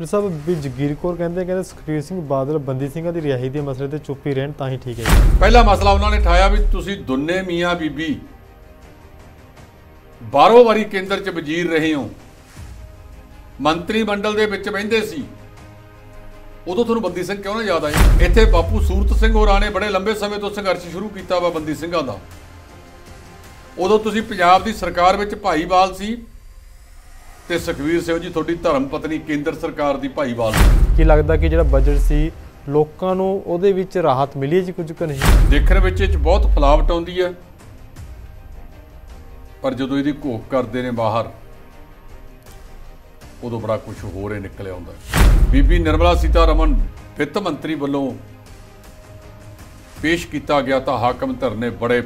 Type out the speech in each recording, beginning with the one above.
ਫਿਰ ਸਾਹਿਬ ਵੀ ਜਗੀਰ ਕੋਰ ਕਹਿੰਦੇ ਕਹਿੰਦੇ ਸੁਖਵੀਰ ਸਿੰਘ ਬਾਦਲ ਬੰਦੀ ਸਿੰਘਾਂ ਦੀ ਰਿਹਾਈ ਦੇ ਮਸਲੇ ਤੇ ਚੁੱਪੀ ਰਹਿਣ ਤਾਂ ਹੀ ਠੀਕ ਹੈ ਪਹਿਲਾ ਮਸਲਾ ਉਹਨਾਂ ਨੇ ਠਾਇਆ ਵੀ ਤੁਸੀਂ ਦੁੰਨੇ ਮੀਆਂ ਬੀਬੀ 12 ਵਾਰੀ ਕੇਂਦਰ 'ਚ ਵਜ਼ੀਰ ਰਹੇ ਹੋ ਮੰਤਰੀ ਮੰਡਲ ਦੇ ਵਿੱਚ ਬੈੰਦੇ ਸੀ ਉਦੋਂ ਤੁਹਾਨੂੰ ਬੰਦੀ ਸਿੰਘ ਕਿਉਂ ਨਾ ਯਾਦ ਆਏ ਇੱਥੇ ਬਾਪੂ ਸੂਰਤ ਸਿੰਘ ਹੋਰਾਂ ਨੇ ਬੜੇ ਲੰਬੇ ਸਮੇਂ ਤੋਂ ਸੰਘਰਸ਼ ਸ਼ੁਰੂ ਕੀਤਾ ਵਾ ਬੰਦੀ ਸਿੰਘਾਂ ਦਾ ਉਦੋਂ ਤੁਸੀਂ ਪੰਜਾਬ ਦੀ ਸਰਕਾਰ ਵਿੱਚ ਭਾਈਵਾਲ ਸੀ ਤੇ ਸੁਖਵੀਰ ਸਿੰਘ ਜੀ ਤੁਹਾਡੀ ਧਰਮ ਪਤਨੀ ਕੇਂਦਰ ਸਰਕਾਰ ਦੀ ਭਾਈਵਾਲ ਕੀ ਲੱਗਦਾ ਕਿ ਜਿਹੜਾ ਬਜਟ ਸੀ ਲੋਕਾਂ ਨੂੰ ਉਹਦੇ ਵਿੱਚ ਰਾਹਤ ਮਿਲੀ ਹੈ ਜੀ ਕੁਝ ਕੁ ਨਹੀਂ ਦੇਖਣ ਵਿੱਚ ਇਹ ਚ ਬਹੁਤ ਫਲਾਵਟ ਆਉਂਦੀ ਹੈ ਪਰ ਜਦੋਂ ਇਹਦੀ ਘੋਖ ਕਰਦੇ ਨੇ ਬਾਹਰ ਉਦੋਂ ਬੜਾ ਕੁਝ ਹੋਰ ਹੀ ਨਿਕਲ ਆਉਂਦਾ ਬੀਬੀ ਨਿਰਮਲਾ ਸੀਤਾਰਮਨ ਵਿੱਤ ਮੰਤਰੀ ਵੱਲੋਂ ਪੇਸ਼ ਕੀਤਾ ਗਿਆ ਤਾਂ ਹਾਕਮ ਧਰ ਨੇ ਬੜੇ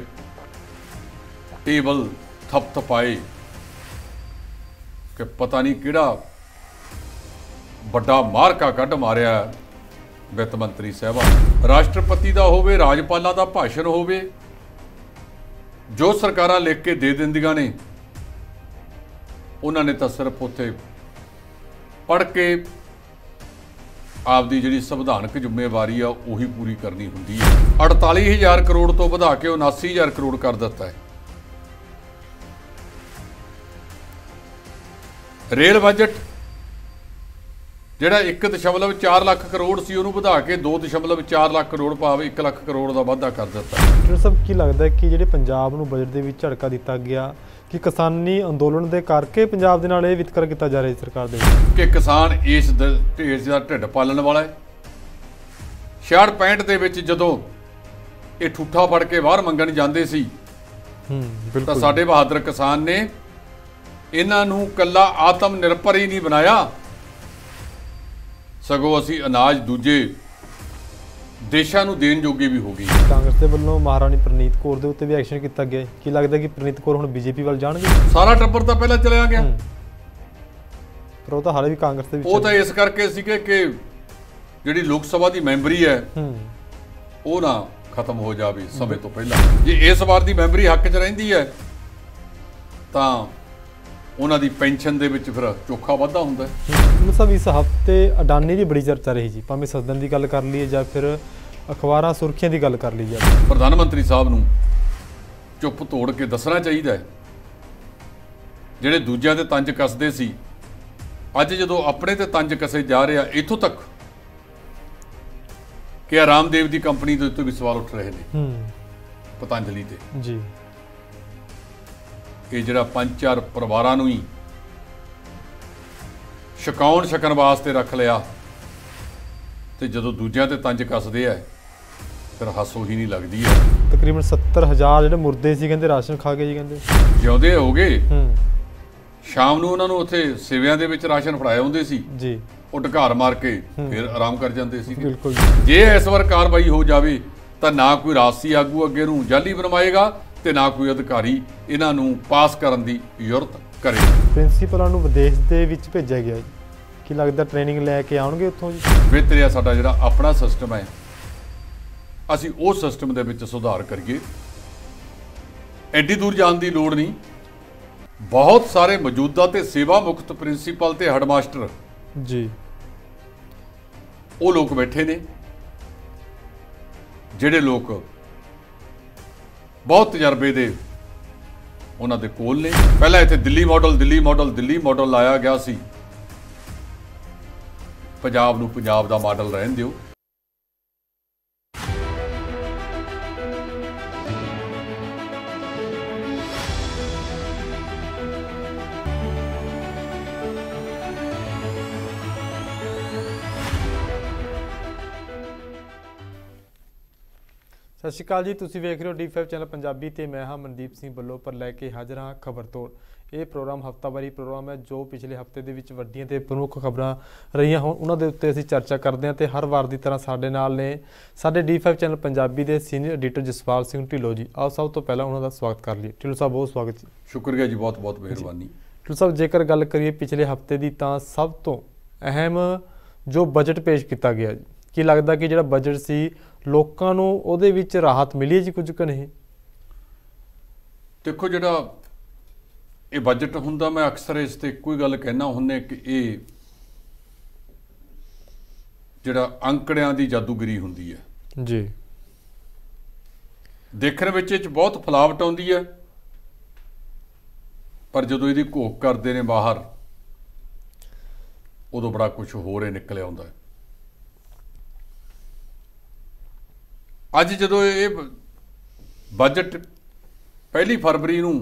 ਟੇਬਲ ਥਪਥਪਾਏ ਕਿ ਪਤਾ ਨਹੀਂ ਕਿਹੜਾ ਵੱਡਾ ਮਾਰਕਾ ਕੱਢ ਮਾਰਿਆ ਵਿੱਤ ਮੰਤਰੀ ਸਹਿਬਾ ਰਾਸ਼ਟਰਪਤੀ ਦਾ ਹੋਵੇ ਰਾਜਪਾਲਾਂ ਦਾ ਭਾਸ਼ਣ ਹੋਵੇ ਜੋ ਸਰਕਾਰਾਂ ਲਿਖ ਕੇ ਦੇ ਦਿੰਦੀਆਂ ਨੇ ਉਹਨਾਂ ਨੇ ਤਾਂ ਸਿਰਫ ਉੱਥੇ ਪੜ ਕੇ ਆਪਦੀ ਜਿਹੜੀ ਸੰਵਿਧਾਨਕ ਜ਼ਿੰਮੇਵਾਰੀ ਆ ਉਹੀ ਪੂਰੀ ਕਰਨੀ ਹੁੰਦੀ ਹੈ 48000 ਕਰੋੜ ਤੋਂ ਵਧਾ ਕੇ 79000 ਕਰੋੜ ਕਰ ਦਿੱਤਾ ਹੈ ਰੇਲ ਬਜਟ ਜਿਹੜਾ 1.4 ਲੱਖ ਕਰੋੜ ਸੀ ਉਹਨੂੰ ਵਧਾ ਕੇ 2.4 ਲੱਖ ਕਰੋੜ ਪਾਵੇ 1 ਲੱਖ ਕਰੋੜ ਦਾ ਵਾਧਾ ਕਰ ਦਿੱਤਾ ਡਾਕਟਰ ਸਾਹਿਬ ਕੀ ਲੱਗਦਾ ਕਿ ਜਿਹੜੇ ਪੰਜਾਬ ਨੂੰ ਬਜਟ ਦੇ ਵਿੱਚ ਝੜਕਾ ਦਿੱਤਾ ਗਿਆ ਕਿ ਕਿਸਾਨੀ ਅੰਦੋਲਨ ਦੇ ਕਰਕੇ ਪੰਜਾਬ ਦੇ ਨਾਲ ਇਹ ਵਿਤਕਰ ਕੀਤਾ ਜਾ ਰਿਹਾ ਹੈ ਸਰਕਾਰ ਦੇ ਵਿੱਚ ਕਿ ਕਿਸਾਨ ਇਸ ਢੇਰ ਦਾ ਢਿੱਡ ਪਾਲਣ ਵਾਲਾ ਹੈ 66 ਦੇ ਵਿੱਚ ਜਦੋਂ ਇਹ ਠੂਠਾ ਫੜ ਕੇ ਬਾਹਰ ਮੰਗਣ ਜਾਂਦੇ ਸੀ ਹੂੰ ਬਿਲਕੁਲ ਤਾਂ ਸਾਡੇ ਬਹਾਦਰ ਕਿਸਾਨ ਨੇ ਇਹਨਾਂ ਨੂੰ ਕੱਲਾ ਆਤਮ ਨਿਰਪਰ ਹੀ ਨਹੀਂ ਬਣਾਇਆ ਸਗੋਂ ਅਸੀਂ ਅਨਾਜ ਦੂਜੇ ਦੇਸ਼ਾਂ ਨੂੰ ਦੇਣ ਜੋਗੇ ਵੀ ਹੋ ਗਏ ਕਾਂਗਰਸ ਦੇ ਵੱਲੋਂ ਮਹਾਰਾਣੀ ਪ੍ਰਨੀਤ ਕੌਰ ਦੇ ਉੱਤੇ ਵੀ ਐਕਸ਼ਨ ਕੀਤਾ ਗਿਆ ਕੀ ਲੱਗਦਾ ਕਿ ਪ੍ਰਨੀਤ ਕੌਰ ਹੁਣ ਬੀਜੇਪੀ ਵੱਲ ਜਾਣਗੇ ਸਾਰਾ ਟੱਬਰ ਤਾਂ ਪਹਿਲਾਂ ਚਲਿਆ ਗਿਆ ਪਰ ਉਹ ਤਾਂ ਹਾਲੇ ਵੀ ਕਾਂਗਰਸ ਦੇ ਵਿੱਚ ਉਹ ਤਾਂ ਇਸ ਕਰਕੇ ਸੀਗੇ ਕਿ ਜਿਹੜੀ ਲੋਕ ਸਭਾ ਦੀ ਮੈਂਬਰੀ ਹੈ ਉਹ ਨਾ ਖਤਮ ਹੋ ਜਾਵੇ ਸਮੇਂ ਤੋਂ ਪਹਿਲਾਂ ਜੇ ਇਸ ਵਾਰ ਦੀ ਮੈਂਬਰੀ ਹੱਕ 'ਚ ਰਹਿੰਦੀ ਹੈ ਤਾਂ ਉਹਨਾਂ ਦੀ ਪੈਨਸ਼ਨ ਦੇ ਵਿੱਚ ਫਿਰ ਚੋਖਾ ਵਾਧਾ ਹੁੰਦਾ ਵੀ ਇਸ ਹਫਤੇ ਅਡਾਨੀ ਦੀ ਬੜੀ ਚਰਚਾ ਰਹੀ ਜੀ ਭਾਵੇਂ ਸਦਨ ਦੀ ਗੱਲ ਕਰ ਲਈਏ ਜਾਂ ਫਿਰ ਅਖਬਾਰਾਂ ਸੁਰਖੀਆਂ ਦੀ ਗੱਲ ਕਰ ਲਈ ਜਾਵੇ ਪ੍ਰਧਾਨ ਮੰਤਰੀ ਸਾਹਿਬ ਨੂੰ ਚੁੱਪ ਤੋੜ ਕੇ ਦੱਸਣਾ ਚਾਹੀਦਾ ਹੈ ਜਿਹੜੇ ਦੂਜਿਆਂ ਤੇ ਤੰਜ ਕੱਸਦੇ ਸੀ ਅੱਜ ਜਦੋਂ ਆਪਣੇ ਤੇ ਤੰਜ ਕਸੇ ਜਾ ਰਿਹਾ ਇਥੋਂ ਤੱਕ ਕਿ ਆਰਾਮਦੇਵ ਦੀ ਕੰਪਨੀ ਦੇ ਉੱਤੇ ਵੀ ਸਵਾਲ ਉੱਠ ਰਹੇ ਨੇ ਹੂੰ ਪਤੰਜਲੀ ਤੇ ਜੀ ਕਿ ਜਿਹੜਾ ਪੰਜ ਚਾਰ ਪਰਿਵਾਰਾਂ ਨੂੰ ਹੀ ਸ਼ਕਾਉਣ ਛਕਣ ਵਾਸਤੇ ਰੱਖ ਲਿਆ ਤੇ ਜਦੋਂ ਦੂਜਿਆਂ ਤੇ ਤੰਜ ਕੱਸਦੇ ਆ ਫਿਰ ਹੱਸੋ ਹੀ ਨਹੀਂ ਲੱਗਦੀ ਹੈ ਤਕਰੀਬਨ 70000 ਜਿਹੜੇ ਮੁਰਦੇ ਸੀ ਕਹਿੰਦੇ ਰਾਸ਼ਨ ਖਾ ਕੇ ਜੀ ਕਹਿੰਦੇ ਜਿਉਂਦੇ ਹੋ ਗਏ ਹੂੰ ਸ਼ਾਮ ਨੂੰ ਉਹਨਾਂ ਨੂੰ ਉੱਥੇ ਸੇਵਿਆਂ ਦੇ ਵਿੱਚ ਰਾਸ਼ਨ ਫੜਾਏ ਹੁੰਦੇ ਸੀ ਜੀ ਉਹ ਢਕਾਰ ਮਾਰ ਕੇ ਫਿਰ ਆਰਾਮ ਕਰ ਜਾਂਦੇ ਸੀ ਬਿਲਕੁਲ ਜੇ ਇਸ ਵਾਰ ਕਾਰਵਾਈ ਹੋ ਜਾਵੇ ਤਾਂ ਨਾ ਕੋਈ ਰਾਸੀ ਆਗੂ ਅੱਗੇ ਨੂੰ ਜਾਲੀ ਬਣਵਾਏਗਾ ਤੇ ਨਾ ਕੋਈ ਅਧਿਕਾਰੀ ਇਹਨਾਂ ਨੂੰ ਪਾਸ ਕਰਨ ਦੀ ਯੁਰਤ ਕਰੇ ਪ੍ਰਿੰਸੀਪਲਾਂ ਨੂੰ ਵਿਦੇਸ਼ ਦੇ ਵਿੱਚ ਭੇਜਿਆ ਗਿਆ ਕੀ ਲੱਗਦਾ ਟ੍ਰੇਨਿੰਗ ਲੈ ਕੇ ਆਉਣਗੇ ਉੱਥੋਂ ਜੀ ਬਿਹਤਰਿਆ ਸਾਡਾ ਜਿਹੜਾ ਆਪਣਾ ਸਿਸਟਮ ਹੈ ਅਸੀਂ ਉਹ ਸਿਸਟਮ ਦੇ ਵਿੱਚ ਸੁਧਾਰ ਕਰੀਏ ਐਡੀ ਦੂਰ ਜਾਣ ਦੀ ਲੋੜ ਨਹੀਂ ਬਹੁਤ ਸਾਰੇ ਮੌਜੂਦਾ ਤੇ ਸੇਵਾ ਮੁਕਤ ਪ੍ਰਿੰਸੀਪਲ ਤੇ ਹੈਡਮਾਸਟਰ ਜੀ ਉਹ ਲੋਕ ਬੈਠੇ ਨੇ ਜਿਹੜੇ ਲੋਕ ਬਹੁਤ ਤਜਰਬੇ ਦੇ ਉਹਨਾਂ ਦੇ ਕੋਲ ਨੇ ਪਹਿਲਾਂ ਇੱਥੇ Delhi model Delhi model Delhi model ਲਾਇਆ ਗਿਆ ਸੀ ਪੰਜਾਬ ਨੂੰ ਪੰਜਾਬ ਦਾ ਮਾਡਲ ਰਹਿਣ ਦਿਓ ਸਤਿ ਸ਼੍ਰੀ ਅਕਾਲ ਜੀ ਤੁਸੀਂ ਵੇਖ ਰਹੇ ਹੋ ਡੀ5 ਚੈਨਲ ਪੰਜਾਬੀ ਤੇ ਮੈਂ ਹਾਂ ਮਨਦੀਪ ਸਿੰਘ ਬੱਲੋ ਪਰ ਲੈ ਕੇ ਹਾਜ਼ਰ ਹਾਂ ਖਬਰ ਤੋੜ ਇਹ ਪ੍ਰੋਗਰਾਮ ਹਫਤਾਵਾਰੀ ਪ੍ਰੋਗਰਾਮ ਹੈ ਜੋ ਪਿਛਲੇ ਹਫਤੇ ਦੇ ਵਿੱਚ ਵੱਡੀਆਂ ਤੇ ਪ੍ਰਮੁੱਖ ਖਬਰਾਂ ਰਹੀਆਂ ਹੋਣ ਉਹਨਾਂ ਦੇ ਉੱਤੇ ਅਸੀਂ ਚਰਚਾ ਕਰਦੇ ਹਾਂ ਤੇ ਹਰ ਵਾਰ ਦੀ ਤਰ੍ਹਾਂ ਸਾਡੇ ਨਾਲ ਨੇ ਸਾਡੇ ਡੀ5 ਚੈਨਲ ਪੰਜਾਬੀ ਦੇ ਸੀਨੀਅਰ ਐਡੀਟਰ ਜਸਪਾਲ ਸਿੰਘ ਢਿੱਲੋ ਜੀ ਆਓ ਸਭ ਤੋਂ ਪਹਿਲਾਂ ਉਹਨਾਂ ਦਾ ਸਵਾਗਤ ਕਰ ਲਈਏ ਢਿੱਲੋ ਸਾਹਿਬ ਬਹੁਤ ਸਵਾਗਤ ਜੀ ਸ਼ੁਕਰੀਆ ਜੀ ਬਹੁਤ ਬਹੁਤ ਮਿਹਰਬਾਨੀ ਢਿੱਲੋ ਸਾਹਿਬ ਜੇਕਰ ਗੱਲ ਕਰੀਏ ਪਿਛਲੇ ਹਫਤੇ ਦੀ ਤਾਂ ਸਭ ਤੋਂ ਅਹਿਮ ਜੋ ਬਜਟ ਪੇਸ਼ ਕੀਤਾ ਗਿਆ ਜੀ ਕੀ ਲੱਗਦਾ ਕਿ ਜਿਹੜਾ ਬਜਟ ਸੀ ਲੋਕਾਂ ਨੂੰ ਉਹਦੇ ਵਿੱਚ ਰਾਹਤ ਮਿਲੀ ਜੀ ਕੁਝ ਕਨੇ ਦੇਖੋ ਜਿਹੜਾ ਇਹ ਬਜਟ ਹੁੰਦਾ ਮੈਂ ਅਕਸਰ ਇਸ ਤੇ ਕੋਈ ਗੱਲ ਕਹਿਣਾ ਹੁੰਨੇ ਕਿ ਇਹ ਜਿਹੜਾ ਅੰਕੜਿਆਂ ਦੀ ਜਾਦੂਗਰੀ ਹੁੰਦੀ ਹੈ ਜੀ ਦੇਖਣ ਵਿੱਚ ਇਹ ਚ ਬਹੁਤ ਫਲਾਵਟ ਆਉਂਦੀ ਹੈ ਪਰ ਜਦੋਂ ਇਹਦੀ ਘੋਖ ਕਰਦੇ ਨੇ ਬਾਹਰ ਉਦੋਂ ਬੜਾ ਕੁਝ ਹੋਰ ਹੀ ਨਿਕਲ ਆਉਂਦਾ ਹੈ ਅੱਜ ਜਦੋਂ ਇਹ ਬਜਟ ਪਹਿਲੀ ਫਰਵਰੀ ਨੂੰ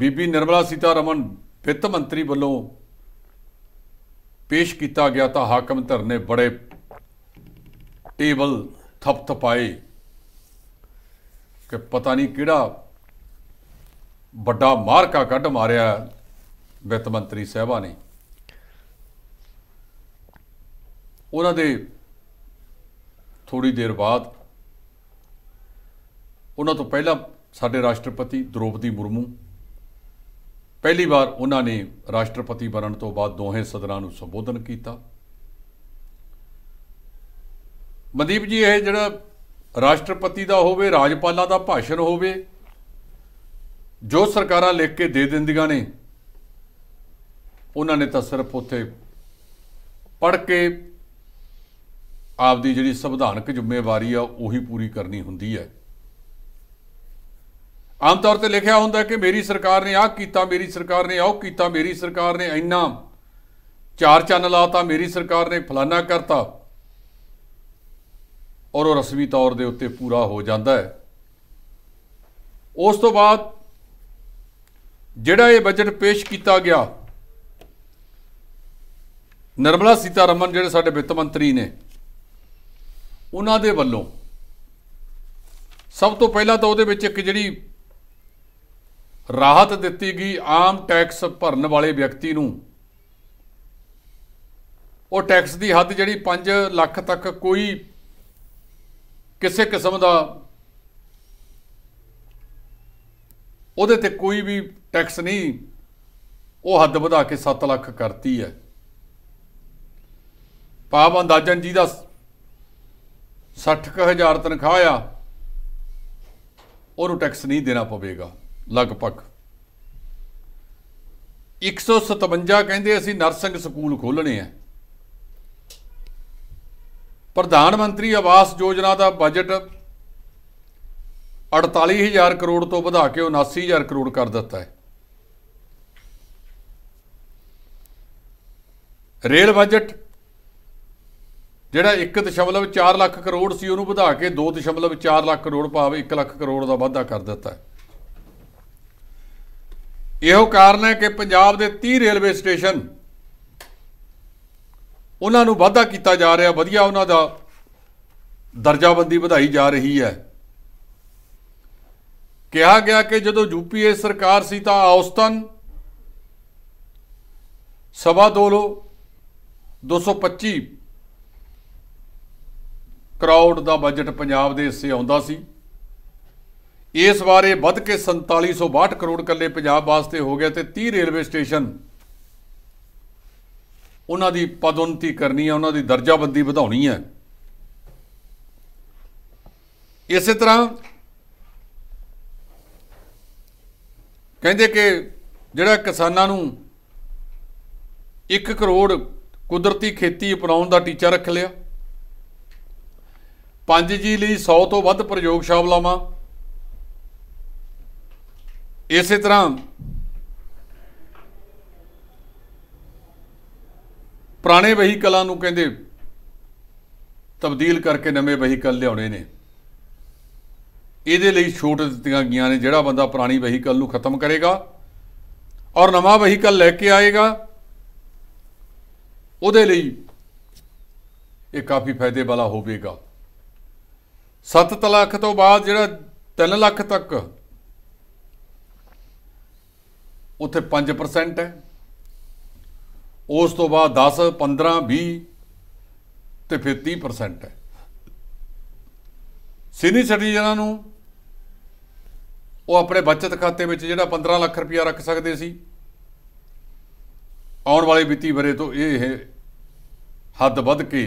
ਬੀਬੀ ਨਿਰਮਲਾ ਸੀਤਾਰਮਨ ਰਮਨ ਵਿੱਤ ਮੰਤਰੀ ਵੱਲੋਂ ਪੇਸ਼ ਕੀਤਾ ਗਿਆ ਤਾਂ ਹਾਕਮ ਧਰ ਨੇ ਬੜੇ ਟੇਬਲ ਥਪਥਪਾਏ ਕਿ ਪਤਾ ਨਹੀਂ ਕਿਹੜਾ ਵੱਡਾ ਮਾਰਕਾ ਕੱਢ ਮਾਰਿਆ ਵਿੱਤ ਮੰਤਰੀ ਸਹਿਬਾ ਨੇ ਉਹਨਾਂ ਦੇ ਥੋੜੀ ਦੇਰ ਬਾਅਦ ਉਹਨਾਂ ਤੋਂ ਪਹਿਲਾਂ ਸਾਡੇ ਰਾਸ਼ਟਰਪਤੀ ਦ੍ਰੋਪਦੀ ਮੁਰਮੂ ਪਹਿਲੀ ਵਾਰ ਉਹਨਾਂ ਨੇ ਰਾਸ਼ਟਰਪਤੀ ਬਣਨ ਤੋਂ ਬਾਅਦ ਦੋਹੇ ਸਦਨਾਂ ਨੂੰ ਸੰਬੋਧਨ ਕੀਤਾ ਮਨਦੀਪ ਜੀ ਇਹ ਜਿਹੜਾ ਰਾਸ਼ਟਰਪਤੀ ਦਾ ਹੋਵੇ ਰਾਜਪਾਲਾਂ ਦਾ ਭਾਸ਼ਣ ਹੋਵੇ ਜੋ ਸਰਕਾਰਾਂ ਲਿਖ ਕੇ ਦੇ ਦਿੰਦੀਆਂ ਨੇ ਉਹਨਾਂ ਨੇ ਤਾਂ ਸਿਰਫ ਉੱਥੇ ਪੜ ਕੇ ਆਪਦੀ ਜਿਹੜੀ ਸੰਵਿਧਾਨਕ ਜ਼ਿੰਮੇਵਾਰੀ ਆ ਉਹੀ ਪੂਰੀ ਕਰਨੀ ਹੁੰਦੀ ਹੈ ਆਮ ਤੌਰ ਤੇ ਲਿਖਿਆ ਹੁੰਦਾ ਕਿ ਮੇਰੀ ਸਰਕਾਰ ਨੇ ਆਹ ਕੀਤਾ ਮੇਰੀ ਸਰਕਾਰ ਨੇ ਆਹ ਕੀਤਾ ਮੇਰੀ ਸਰਕਾਰ ਨੇ ਇੰਨਾ ਚਾਰ ਚੰਨ ਲਾਤਾ ਮੇਰੀ ਸਰਕਾਰ ਨੇ ਫਲਾਨਾ ਕਰਤਾ ਔਰ ਉਹ ਰਸਮੀ ਤੌਰ ਦੇ ਉੱਤੇ ਪੂਰਾ ਹੋ ਜਾਂਦਾ ਹੈ ਉਸ ਤੋਂ ਬਾਅਦ ਜਿਹੜਾ ਇਹ ਬਜਟ ਪੇਸ਼ ਕੀਤਾ ਗਿਆ ਨਰਮਲਾ ਸੀਤਾਰਮਨ ਜਿਹੜੇ ਸਾਡੇ ਵਿੱਤ ਮੰਤਰੀ ਨੇ ਉਹਨਾਂ ਦੇ ਵੱਲੋਂ ਸਭ ਤੋਂ ਪਹਿਲਾਂ ਤਾਂ ਉਹਦੇ ਵਿੱਚ ਇੱਕ ਜਿਹੜੀ ਰਾਹਤ ਦਿੱਤੀ ਗਈ ਆਮ ਟੈਕਸ ਭਰਨ ਵਾਲੇ ਵਿਅਕਤੀ ਨੂੰ ਉਹ ਟੈਕਸ ਦੀ ਹੱਦ ਜਿਹੜੀ 5 ਲੱਖ ਤੱਕ ਕੋਈ ਕਿਸੇ ਕਿਸਮ ਦਾ ਉਹਦੇ ਤੇ ਕੋਈ ਵੀ ਟੈਕਸ ਨਹੀਂ ਉਹ ਹੱਦ ਵਧਾ ਕੇ 7 ਲੱਖ ਕਰਤੀ ਹੈ ਪਾਵ ਅੰਦਾਜ਼ਨ ਜੀ ਦਾ 60000 ਤਨਖਾਹ ਆ ਉਹਨੂੰ ਟੈਕਸ ਨਹੀਂ ਦੇਣਾ ਪਵੇਗਾ ਲਗਭਗ 157 ਕਹਿੰਦੇ ਅਸੀਂ ਨਰਸਿੰਗ ਸਕੂਲ ਖੋਲਣੇ ਆ ਪ੍ਰਧਾਨ ਮੰਤਰੀ ਆਵਾਸ ਯੋਜਨਾ ਦਾ ਬਜਟ 48000 ਕਰੋੜ ਤੋਂ ਵਧਾ ਕੇ 79000 ਕਰੋੜ ਕਰ ਦਿੱਤਾ ਹੈ ਰੇਲ ਬਜਟ ਜਿਹੜਾ 1.4 ਲੱਖ ਕਰੋੜ ਸੀ ਉਹਨੂੰ ਵਧਾ ਕੇ 2.4 ਲੱਖ ਕਰੋੜ ਭਾਵ 1 ਲੱਖ ਕਰੋੜ ਦਾ ਵਾਧਾ ਕਰ ਦਿੱਤਾ ਹੈ ਇਹੋ ਕਾਰਨ ਹੈ ਕਿ ਪੰਜਾਬ ਦੇ 30 ਰੇਲਵੇ ਸਟੇਸ਼ਨ ਉਹਨਾਂ ਨੂੰ ਵਾਧਾ ਕੀਤਾ ਜਾ ਰਿਹਾ ਵਧੀਆ ਉਹਨਾਂ ਦਾ ਦਰਜਾਬੰਦੀ ਵਧਾਈ ਜਾ ਰਹੀ ਹੈ ਕਿਹਾ ਗਿਆ ਕਿ ਜਦੋਂ ਯੂਪੀਏ ਸਰਕਾਰ ਸੀ ਤਾਂ ਔਸਤਨ ਸਵਾ 2 ਲੋ 225 ਕਰੋੜ ਦਾ ਬਜਟ ਪੰਜਾਬ ਦੇ ਹਿੱਸੇ ਆਉਂਦਾ ਸੀ ਇਸ ਵਾਰੇ ਵੱਧ ਕੇ 4762 ਕਰੋੜ ਕੱਲੇ ਪੰਜਾਬ ਵਾਸਤੇ ਹੋ ਗਿਆ ਤੇ 30 ਰੇਲਵੇ ਸਟੇਸ਼ਨ ਉਹਨਾਂ ਦੀ ਪਦਉਨਤੀ ਕਰਨੀ ਹੈ ਉਹਨਾਂ ਦੀ ਦਰਜਾਬੰਦੀ ਵਧਾਉਣੀ ਹੈ ਇਸੇ ਤਰ੍ਹਾਂ ਕਹਿੰਦੇ ਕਿ ਜਿਹੜਾ ਕਿਸਾਨਾਂ ਨੂੰ 1 ਕਰੋੜ ਕੁਦਰਤੀ ਖੇਤੀ ਅਪਣਾਉਣ ਦਾ ਟੀਚਾ ਰੱਖ ਲਿਆ 5G ਲਈ 100 ਤੋਂ ਵੱਧ ਪ੍ਰਯੋਗਸ਼ਾਲਾਵਾਂ ਇਸੇ ਤਰ੍ਹਾਂ ਪੁਰਾਣੇ ਵਹੀਕਲਾਂ ਨੂੰ ਕਹਿੰਦੇ ਤਬਦੀਲ ਕਰਕੇ ਨਵੇਂ ਵਹੀਕਲ ਲਿਆਉਣੇ ਨੇ ਇਹਦੇ ਲਈ ਛੋਟ ਦਿੱਤੀਆਂ ਗਈਆਂ ਨੇ ਜਿਹੜਾ ਬੰਦਾ ਪੁਰਾਣੀ ਵਹੀਕਲ ਨੂੰ ਖਤਮ ਕਰੇਗਾ ਔਰ ਨਵਾਂ ਵਹੀਕਲ ਲੈ ਕੇ ਆਏਗਾ ਉਹਦੇ ਲਈ ਇਹ ਕਾਫੀ ਫਾਇਦੇ ਵਾਲਾ ਹੋਵੇਗਾ 7 ਤਲਾਖ ਤੋਂ ਬਾਅਦ ਜਿਹੜਾ 3 ਲੱਖ ਤੱਕ ਉੱਥੇ 5% ਹੈ ਉਸ ਤੋਂ ਬਾਅਦ 10 15 20 ਤੇ ਫਿਰ 30% ਹੈ ਸੀਨੀਅਰ ਸਿਟੀਜ਼ਨਾਂ ਨੂੰ ਉਹ ਆਪਣੇ ਬਚਤ ਖਾਤੇ ਵਿੱਚ ਜਿਹੜਾ 15 ਲੱਖ ਰੁਪਇਆ ਰੱਖ ਸਕਦੇ ਸੀ ਆਉਣ ਵਾਲੇ ਵਿੱਤੀ ਬਰੇ ਤੋਂ ਇਹ ਹੱਦ ਵੱਧ ਕੇ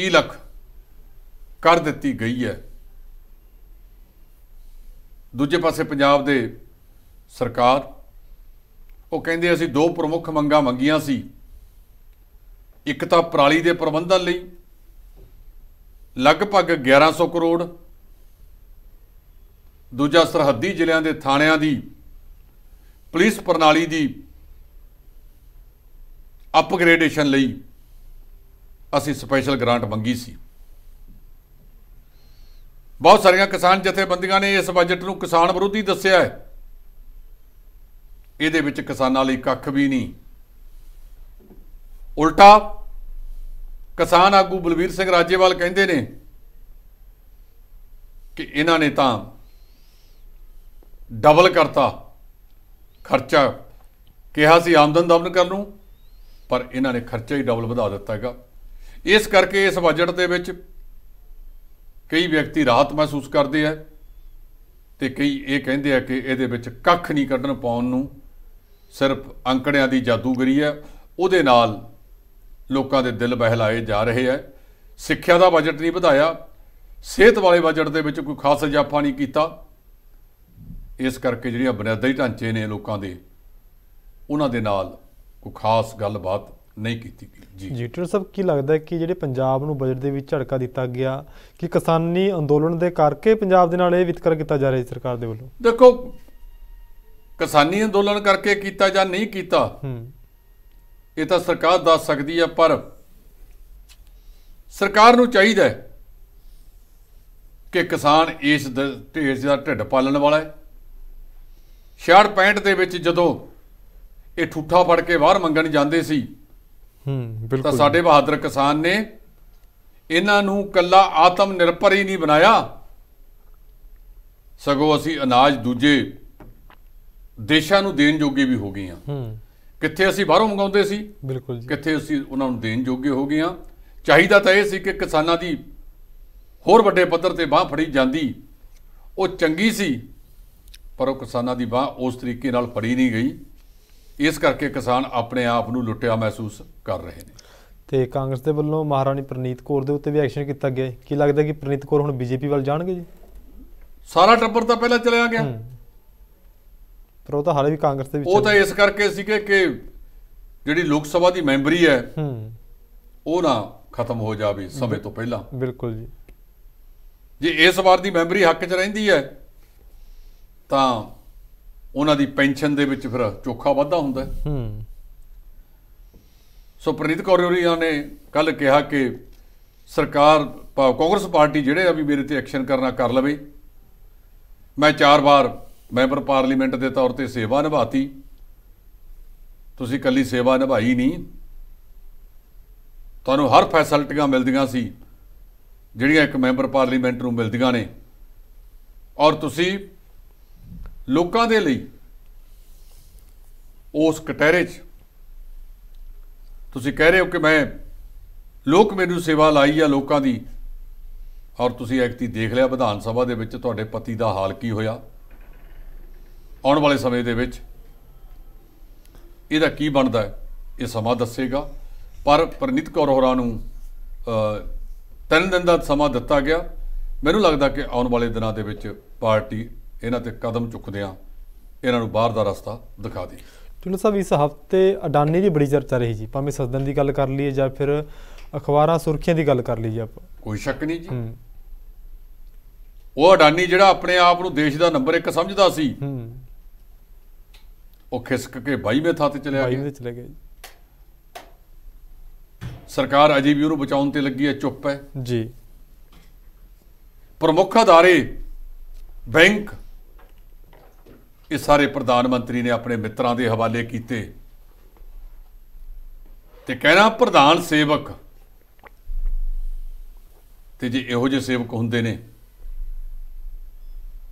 30 ਲੱਖ ਕਰ ਦਿੱਤੀ ਗਈ ਹੈ ਦੂਜੇ ਪਾਸੇ ਪੰਜਾਬ ਦੇ ਸਰਕਾਰ ਉਹ ਕਹਿੰਦੇ ਅਸੀਂ ਦੋ ਪ੍ਰਮੁੱਖ ਮੰਗਾਂ ਮੰਗੀਆਂ ਸੀ ਇੱਕ ਤਾਂ ਪ੍ਰਾਲੀ ਦੇ ਪ੍ਰਬੰਧਨ ਲਈ ਲਗਭਗ 1100 ਕਰੋੜ ਦੂਜਾ ਸਰਹੱਦੀ ਜ਼ਿਲ੍ਹਿਆਂ ਦੇ ਥਾਣਿਆਂ ਦੀ ਪੁਲਿਸ ਪ੍ਰਣਾਲੀ ਦੀ ਅਪਗ੍ਰੇਡੇਸ਼ਨ ਲਈ ਅਸੀਂ ਸਪੈਸ਼ਲ ਗ੍ਰਾਂਟ ਮੰਗੀ ਸੀ ਬਹੁਤ ਸਾਰੀਆਂ ਕਿਸਾਨ ਜਥੇਬੰਦੀਆਂ ਨੇ ਇਸ ਬਜਟ ਨੂੰ ਕਿਸਾਨ ਵਿਰੋਧੀ ਦੱਸਿਆ ਹੈ ਇਹਦੇ ਵਿੱਚ ਕਿਸਾਨਾਂ ਲਈ ਕੱਖ ਵੀ ਨਹੀਂ ਉਲਟਾ ਕਿਸਾਨ ਆਗੂ ਬਲਵੀਰ ਸਿੰਘ ਰਾਜੇਵਾਲ ਕਹਿੰਦੇ ਨੇ ਕਿ ਇਹਨਾਂ ਨੇ ਤਾਂ ਡਬਲ ਕਰਤਾ ਖਰਚਾ ਕਿਹਾ ਸੀ ਆਮਦਨ ਦਬਨ ਕਰਨ ਨੂੰ ਪਰ ਇਹਨਾਂ ਨੇ ਖਰਚਾ ਹੀ ਡਬਲ ਵਧਾ ਦਿੱਤਾ ਹੈਗਾ ਇਸ ਕਰਕੇ ਇਸ ਬਜਟ ਦੇ ਵਿੱਚ ਕਈ ਵਿਅਕਤੀ ਰਾਹਤ ਮਹਿਸੂਸ ਕਰਦੇ ਆ ਤੇ ਕਈ ਇਹ ਕਹਿੰਦੇ ਆ ਕਿ ਇਹਦੇ ਵਿੱਚ ਕੱਖ ਨਹੀਂ ਕੱਢਣ ਪਾਉਣ ਨੂੰ ਸਿਰਫ ਅੰਕੜਿਆਂ ਦੀ ਜਾਦੂਗਰੀ ਹੈ ਉਹਦੇ ਨਾਲ ਲੋਕਾਂ ਦੇ ਦਿਲ ਬਹਿਲਾਏ ਜਾ ਰਹੇ ਆ ਸਿੱਖਿਆ ਦਾ ਬਜਟ ਨਹੀਂ ਵਧਾਇਆ ਸਿਹਤ ਵਾਲੇ ਬਜਟ ਦੇ ਵਿੱਚ ਕੋਈ ਖਾਸ ਇਜ਼ਾਫਾ ਨਹੀਂ ਕੀਤਾ ਇਸ ਕਰਕੇ ਜਿਹੜੀਆਂ ਬੁਨਿਆਦੀ ਢਾਂਚੇ ਨੇ ਲੋਕਾਂ ਦੇ ਉਹਨਾਂ ਦੇ ਨਾਲ ਕੋਈ ਖਾਸ ਗੱਲਬਾਤ ਨਹੀਂ ਕੀਤੀ ਜੀ ਜੀਟਰ ਸਾਹਿਬ ਕੀ ਲੱਗਦਾ ਹੈ ਕਿ ਜਿਹੜੇ ਪੰਜਾਬ ਨੂੰ ਬਜਟ ਦੇ ਵਿੱਚ ਝੜਕਾ ਦਿੱਤਾ ਗਿਆ ਕਿ ਕਿਸਾਨੀ ਅੰਦੋਲਨ ਦੇ ਕਰਕੇ ਪੰਜਾਬ ਦੇ ਨਾਲ ਇਹ ਵਿਤਕਰ ਕੀਤਾ ਜਾ ਰਿਹਾ ਹੈ ਸਰਕਾਰ ਦੇ ਵੱਲੋਂ ਦੇਖੋ ਕਿਸਾਨੀ ਅੰਦੋਲਨ ਕਰਕੇ ਕੀਤਾ ਜਾਂ ਨਹੀਂ ਕੀਤਾ ਹੂੰ ਇਹ ਤਾਂ ਸਰਕਾਰ ਦੱਸ ਸਕਦੀ ਹੈ ਪਰ ਸਰਕਾਰ ਨੂੰ ਚਾਹੀਦਾ ਹੈ ਕਿ ਕਿਸਾਨ ਇਸ ਢੇਰ ਦਾ ਢਿੱਡ ਪਾਲਣ ਵਾਲਾ ਹੈ 66 65 ਦੇ ਵਿੱਚ ਜਦੋਂ ਇਹ ਠੁੱਠਾ ਫੜ ਕੇ ਬਾਹਰ ਮੰਗਣ ਜਾਂਦੇ ਸੀ ਹੂੰ ਬਿਲਕੁਲ ਤਾਂ ਸਾਡੇ ਬਹਾਦਰ ਕਿਸਾਨ ਨੇ ਇਹਨਾਂ ਨੂੰ ਕੱਲਾ ਆਤਮ ਨਿਰਭਰ ਹੀ ਨਹੀਂ ਬਣਾਇਆ ਸਗੋਂ ਅਸੀਂ ਅਨਾਜ ਦੂਜੇ ਦੇਸ਼ਾਂ ਨੂੰ ਦੇਣ ਜੋਗੇ ਵੀ ਹੋ ਗਏ ਹਾਂ ਹੂੰ ਕਿੱਥੇ ਅਸੀਂ ਬਾਹਰੋਂ ਮੰਗਾਉਂਦੇ ਸੀ ਬਿਲਕੁਲ ਜੀ ਕਿੱਥੇ ਅਸੀਂ ਉਹਨਾਂ ਨੂੰ ਦੇਣ ਜੋਗੇ ਹੋ ਗਏ ਹਾਂ ਚਾਹੀਦਾ ਤਾਂ ਇਹ ਸੀ ਕਿ ਕਿਸਾਨਾਂ ਦੀ ਹੋਰ ਵੱਡੇ ਪੱਧਰ ਤੇ ਬਾਹ ਫੜੀ ਜਾਂਦੀ ਉਹ ਚੰਗੀ ਸੀ ਪਰ ਉਹ ਕਿਸਾਨਾਂ ਦੀ ਬਾਹ ਉਸ ਤਰੀਕੇ ਨਾਲ ਫੜੀ ਨਹੀਂ ਗਈ ਇਸ ਕਰਕੇ ਕਿਸਾਨ ਆਪਣੇ ਆਪ ਨੂੰ ਲੁੱਟਿਆ ਮਹਿਸੂਸ ਕਰ ਰਹੇ ਨੇ ਤੇ ਕਾਂਗਰਸ ਦੇ ਵੱਲੋਂ ਮਹਾਰਾਣੀ ਪ੍ਰਨੀਤ ਕੌਰ ਦੇ ਉੱਤੇ ਵੀ ਐਕਸ਼ਨ ਕੀਤਾ ਗਿਆ ਕੀ ਲੱਗਦਾ ਕਿ ਪ੍ਰਨੀਤ ਕੌਰ ਹੁਣ ਬੀਜੇਪੀ ਵੱਲ ਜਾਣਗੇ ਜੀ ਸਾਰਾ ਟੱਬਰ ਤਾਂ ਪਹਿਲਾਂ ਚਲਿਆ ਗਿਆ ਪਰ ਉਹ ਤਾਂ ਹਾਲੇ ਵੀ ਕਾਂਗਰਸ ਦੇ ਵਿੱਚ ਉਹ ਤਾਂ ਇਸ ਕਰਕੇ ਸੀਗੇ ਕਿ ਜਿਹੜੀ ਲੋਕ ਸਭਾ ਦੀ ਮੈਂਬਰੀ ਹੈ ਉਹ ਨਾ ਖਤਮ ਹੋ ਜਾਵੇ ਸਮੇਂ ਤੋਂ ਪਹਿਲਾਂ ਬਿਲਕੁਲ ਜੀ ਜੇ ਇਸ ਵਾਰ ਦੀ ਮੈਂਬਰੀ ਹੱਕ 'ਚ ਰਹਿੰਦੀ ਹੈ ਤਾਂ ਉਹਨਾਂ ਦੀ ਪੈਨਸ਼ਨ ਦੇ ਵਿੱਚ ਫਿਰ ਚੋਖਾ ਵਾਧਾ ਹੁੰਦਾ ਹੂੰ ਸੋ ਪ੍ਰਨੀਤ ਕੌਰ ਹੋਰੀਆਂ ਨੇ ਕੱਲ ਕਿਹਾ ਕਿ ਸਰਕਾਰ ਕਾਂਗਰਸ ਪਾਰਟੀ ਜਿਹੜੇ ਆ ਵੀ ਮੇਰੇ ਤੇ ਐਕਸ਼ਨ ਕਰਨਾ ਕਰ ਲਵੇ ਮੈਂ ਚਾਰ ਵਾਰ ਮੈਂਬਰ ਪਾਰਲੀਮੈਂਟ ਦੇ ਤੌਰ ਤੇ ਸੇਵਾ ਨਿਭਾਤੀ ਤੁਸੀਂ ਕੱਲੀ ਸੇਵਾ ਨਿਭਾਈ ਨਹੀਂ ਤੁਹਾਨੂੰ ਹਰ ਫੈਸਿਲਟੀਆਂ ਮਿਲਦੀਆਂ ਸੀ ਜਿਹੜੀਆਂ ਇੱਕ ਮੈਂਬਰ ਪਾਰਲੀਮੈਂਟ ਨੂੰ ਮਿਲਦੀਆਂ ਨੇ ਔਰ ਤੁਸੀਂ ਲੋਕਾਂ ਦੇ ਲਈ ਉਸ ਕਟਹਿਰੇ 'ਚ ਤੁਸੀਂ ਕਹਿ ਰਹੇ ਹੋ ਕਿ ਮੈਂ ਲੋਕ ਮੈਨੂੰ ਸੇਵਾ ਲਾਈ ਆ ਲੋਕਾਂ ਦੀ ਔਰ ਤੁਸੀਂ ਐਕਤੀ ਦੇਖ ਲਿਆ ਵਿਧਾਨ ਸਭਾ ਦੇ ਵਿੱਚ ਤੁਹਾਡੇ ਪਤੀ ਦਾ ਹਾਲ ਕੀ ਹੋਇਆ ਆਉਣ ਵਾਲੇ ਸਮੇਂ ਦੇ ਵਿੱਚ ਇਹਦਾ ਕੀ ਬਣਦਾ ਹੈ ਇਹ ਸਮਾਂ ਦੱਸੇਗਾ ਪਰ ਪ੍ਰਨੀਤ ਕੌਰ ਹੋਰਾਂ ਨੂੰ ਤਿੰਨ ਦਿਨ ਦਾ ਸਮਾਂ ਦਿੱਤਾ ਗਿਆ ਮੈਨੂੰ ਲੱਗਦਾ ਕਿ ਆਉਣ ਵਾਲੇ ਦਿਨਾਂ ਦੇ ਵਿੱਚ ਪਾਰਟੀ ਇਹਨਾਂ ਤੇ ਕਦਮ ਚੁੱਕਦੇ ਆ ਇਹਨਾਂ ਨੂੰ ਬਾਹਰ ਦਾ ਰਸਤਾ ਦਿਖਾ ਦੇ ਟੁਲੂ ਸਭ ਇਸ ਹਫਤੇ ਅਡਾਨੀ ਦੀ ਬੜੀ ਚਰਚਾ ਰਹੀ ਜੀ ਭਾਵੇਂ ਸਦਨ ਦੀ ਗੱਲ ਕਰ ਲਈਏ ਜਾਂ ਫਿਰ ਅਖਬਾਰਾਂ ਸੁਰਖੀਆਂ ਦੀ ਗੱਲ ਕਰ ਲਈਏ ਆਪਾਂ ਕੋਈ ਸ਼ੱਕ ਨਹੀਂ ਜੀ ਉਹ ਅਡਾਨੀ ਜਿਹੜਾ ਆਪਣੇ ਆਪ ਨੂੰ ਦੇਸ਼ ਦਾ ਨੰਬਰ 1 ਸਮਝਦਾ ਸੀ ਉਹ ਖਿਸਕ ਕੇ ਬਾਈਵੇਂ ਥਾਂ ਤੇ ਚਲਿਆ ਗਿਆ ਬਾਈਵੇਂ ਚਲੇ ਗਿਆ ਜੀ ਸਰਕਾਰ ਅਜੀਬ ਵੀ ਉਹਨੂੰ ਬਚਾਉਣ ਤੇ ਲੱਗੀ ਹੈ ਚੁੱਪ ਹੈ ਜੀ ਪ੍ਰਮੁੱਖ ਅਦਾਰੇ ਬੈਂਕ ਇਹ ਸਾਰੇ ਪ੍ਰਧਾਨ ਮੰਤਰੀ ਨੇ ਆਪਣੇ ਮਿੱਤਰਾਂ ਦੇ ਹਵਾਲੇ ਕੀਤੇ ਤੇ ਕਹਿਣਾ ਪ੍ਰਧਾਨ ਸੇਵਕ ਤੇ ਜੇ ਇਹੋ ਜਿਹੇ ਸੇਵਕ ਹੁੰਦੇ ਨੇ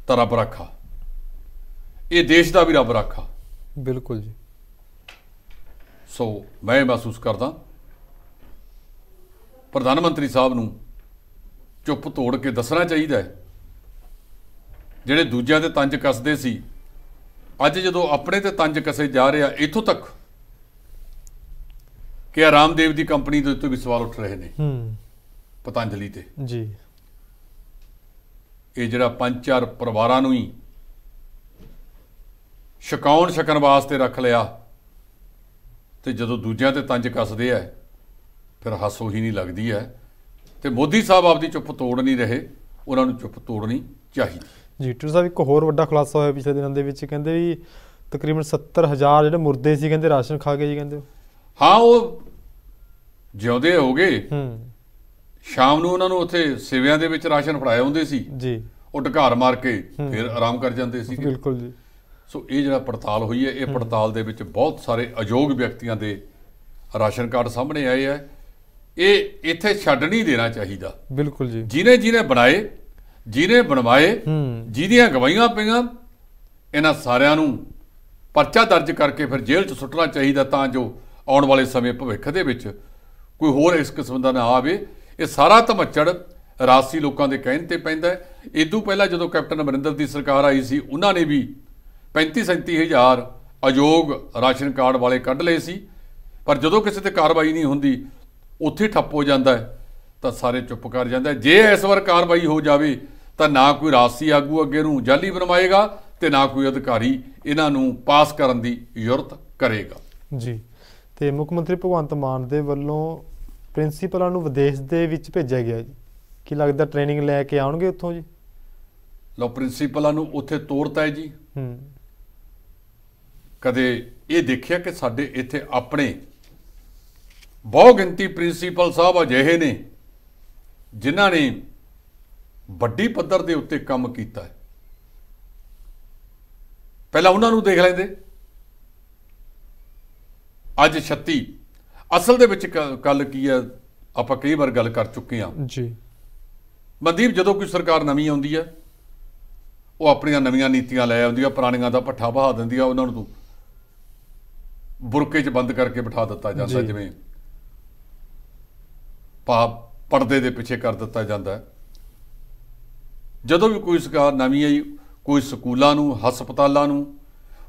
ਤਾਂ ਰੱਬ ਰੱਖਾ ਇਹ ਦੇਸ਼ ਦਾ ਵੀ ਰੱਬ ਰੱਖਾ ਬਿਲਕੁਲ ਜੀ ਸੋ ਮੈਂ ਮਹਿਸੂਸ ਕਰਦਾ ਪ੍ਰਧਾਨ ਮੰਤਰੀ ਸਾਹਿਬ ਨੂੰ ਚੁੱਪ ਤੋੜ ਕੇ ਦੱਸਣਾ ਚਾਹੀਦਾ ਹੈ ਜਿਹੜੇ ਦੂਜਿਆਂ ਦੇ ਤੰਜ ਕੱਸਦੇ ਸੀ ਅੱਜ ਜਦੋਂ ਆਪਣੇ ਤੇ ਤੰਜ ਕਸੇ ਜਾ ਰਿਹਾ ਇਥੋਂ ਤੱਕ ਕਿ ਆਰਾਮਦੇਵ ਦੀ ਕੰਪਨੀ ਦੇ ਉੱਤੇ ਵੀ ਸਵਾਲ ਉੱਠ ਰਹੇ ਨੇ ਹੂੰ ਪਤੰਜਲੀ ਤੇ ਜੀ ਇਹ ਜਿਹੜਾ ਪੰਜ ਚਾਰ ਪਰਿਵਾਰਾਂ ਨੂੰ ਹੀ ਸ਼ਿਕਾਉਣ ਸ਼ਕਣ ਵਾਸਤੇ ਰੱਖ ਲਿਆ ਤੇ ਜਦੋਂ ਦੂਜਿਆਂ ਤੇ ਤੰਜ ਕੱਸਦੇ ਐ ਫਿਰ ਹੱਸੋ ਹੀ ਨਹੀਂ ਲੱਗਦੀ ਐ ਤੇ ਮੋਦੀ ਸਾਹਿਬ ਆਪਦੀ ਚੁੱਪ ਤੋੜ ਨਹੀਂ ਰਹੇ ਉਹਨਾਂ ਨੂੰ ਚੁੱਪ ਤੋੜਨੀ ਚਾਹੀਦੀ ਜੀ ਟੂ ਸਾਹਿਬ ਇੱਕ ਹੋਰ ਵੱਡਾ ਖੁਲਾਸਾ ਹੋਇਆ ਪਿਛਲੇ ਦਿਨਾਂ ਦੇ ਵਿੱਚ ਕਹਿੰਦੇ ਵੀ ਤਕਰੀਬਨ 70000 ਜਿਹੜੇ ਮੁਰਦੇ ਸੀ ਕਹਿੰਦੇ ਰਾਸ਼ਨ ਖਾ ਗਏ ਜੀ ਕਹਿੰਦੇ ਹਾਂ ਉਹ ਜਿਉਂਦੇ ਹੋ ਗਏ ਹੂੰ ਸ਼ਾਮ ਨੂੰ ਉਹਨਾਂ ਨੂੰ ਉੱਥੇ ਸਿਵਿਆਂ ਦੇ ਵਿੱਚ ਰਾਸ਼ਨ ਫੜਾਏ ਹੁੰਦੇ ਸੀ ਜੀ ਉਹ ਢਕਾਰ ਮਾਰ ਕੇ ਫਿਰ ਆਰਾਮ ਕਰ ਜਾਂਦੇ ਸੀ ਬਿਲਕੁਲ ਜੀ ਸੋ ਇਹ ਜਿਹੜਾ ਪੜਤਾਲ ਹੋਈ ਹੈ ਇਹ ਪੜਤਾਲ ਦੇ ਵਿੱਚ ਬਹੁਤ ਸਾਰੇ ਅਯੋਗ ਵਿਅਕਤੀਆਂ ਦੇ ਰਾਸ਼ਨ ਕਾਰਡ ਸਾਹਮਣੇ ਆਏ ਆ ਇਹ ਇੱਥੇ ਛੱਡ ਨਹੀਂ ਦੇਣਾ ਚਾਹੀਦਾ ਬਿਲਕੁਲ ਜੀ ਜਿਨੇ ਜਿਨੇ ਬਣਾਏ ਜਿਹਨੇ ਬਣਵਾਏ ਜਿਹਦੀਆਂ ਗਵਾਹੀਆਂ ਪਈਆਂ ਇਹਨਾਂ ਸਾਰਿਆਂ ਨੂੰ ਪਰਚਾ ਦਰਜ ਕਰਕੇ ਫਿਰ ਜੇਲ੍ਹ 'ਚ ਸੁੱਟਣਾ ਚਾਹੀਦਾ ਤਾਂ ਜੋ ਆਉਣ ਵਾਲੇ ਸਮੇਂ ਭਵਿੱਖ ਦੇ ਵਿੱਚ ਕੋਈ ਹੋਰ ਇਸ ਕਿਸਮ ਦਾ ਨਾ ਆਵੇ ਇਹ ਸਾਰਾ ਧਮਚੜ ਰਾਸੀ ਲੋਕਾਂ ਦੇ ਕਹਿਣ ਤੇ ਪੈਂਦਾ ਹੈ ਇਦੋਂ ਪਹਿਲਾਂ ਜਦੋਂ ਕੈਪਟਨ ਅਮਰਿੰਦਰ ਦੀ ਸਰਕਾਰ ਆਈ ਸੀ ਉਹਨਾਂ ਨੇ ਵੀ 35 37000 ਅਯੋਗ ਰਾਸ਼ਨ ਕਾਰਡ ਵਾਲੇ ਕੱਢ ਲਏ ਸੀ ਪਰ ਜਦੋਂ ਕਿਸੇ ਤੇ ਕਾਰਵਾਈ ਨਹੀਂ ਹੁੰਦੀ ਉੱਥੇ ਠੱਪ ਹੋ ਜਾਂਦਾ ਹੈ ਤਾਂ ਸਾਰੇ ਚੁੱਪ ਕਰ ਜਾਂਦੇ ਜੇ ਇਸ ਵਾਰ ਕਾਰਵਾਈ ਹੋ ਜਾਵੇ ਤਾਂ ਨਾ ਕੋਈ ਰਾਸੀ ਆਗੂ ਅੱਗੇ ਨੂੰ ਜਾਲੀ ਬਣਵਾਏਗਾ ਤੇ ਨਾ ਕੋਈ ਅਧਿਕਾਰੀ ਇਹਨਾਂ ਨੂੰ ਪਾਸ ਕਰਨ ਦੀ ਯੁਰਤ ਕਰੇਗਾ ਜੀ ਤੇ ਮੁੱਖ ਮੰਤਰੀ ਭਗਵੰਤ ਮਾਨ ਦੇ ਵੱਲੋਂ ਪ੍ਰਿੰਸੀਪਲਾਂ ਨੂੰ ਵਿਦੇਸ਼ ਦੇ ਵਿੱਚ ਭੇਜਿਆ ਗਿਆ ਜੀ ਕੀ ਲੱਗਦਾ ਟ੍ਰੇਨਿੰਗ ਲੈ ਕੇ ਆਉਣਗੇ ਉੱਥੋਂ ਜੀ ਲੋ ਪ੍ਰਿੰਸੀਪਲਾਂ ਨੂੰ ਉੱਥੇ ਤੋਰਤਾ ਹੈ ਜੀ ਹੂੰ ਕਦੇ ਇਹ ਦੇਖਿਆ ਕਿ ਸਾਡੇ ਇੱਥੇ ਆਪਣੇ ਬਹੁ ਗਿਣਤੀ ਪ੍ਰਿੰਸੀਪਲ ਸਾਹਿਬ ਅਜਿਹੇ ਨੇ ਜਿਨ੍ਹਾਂ ਨੇ ਵੱਡੀ ਪੱਧਰ ਦੇ ਉੱਤੇ ਕੰਮ ਕੀਤਾ ਹੈ ਪਹਿਲਾਂ ਉਹਨਾਂ ਨੂੰ ਦੇਖ ਲੈਂਦੇ ਅੱਜ 36 ਅਸਲ ਦੇ ਵਿੱਚ ਕੱਲ ਕੀ ਹੈ ਆਪਾਂ ਕਈ ਵਾਰ ਗੱਲ ਕਰ ਚੁੱਕੇ ਹਾਂ ਜੀ ਮਨਦੀਪ ਜਦੋਂ ਕੋਈ ਸਰਕਾਰ ਨਵੀਂ ਆਉਂਦੀ ਹੈ ਉਹ ਆਪਣੀਆਂ ਨਵੀਆਂ ਨੀਤੀਆਂ ਲੈ ਆਉਂਦੀ ਹੈ ਪੁਰਾਣੀਆਂ ਦਾ ਪੱਠਾ ਬਹਾ ਦਿੰਦੀ ਹੈ ਉਹਨਾਂ ਨੂੰ ਬੁਰਕੇ 'ਚ ਬੰਦ ਕਰਕੇ ਬਿਠਾ ਦਿੱਤਾ ਜਾਂਦਾ ਜਿਵੇਂ ਪਾ ਪਰਦੇ ਦੇ ਪਿੱਛੇ ਕਰ ਦਿੱਤਾ ਜਾਂਦਾ ਹੈ ਜਦੋਂ ਵੀ ਕੋਈ ਸਰਕਾਰ ਨਵੀਂ ਆਈ ਕੋਈ ਸਕੂਲਾਂ ਨੂੰ ਹਸਪਤਾਲਾਂ ਨੂੰ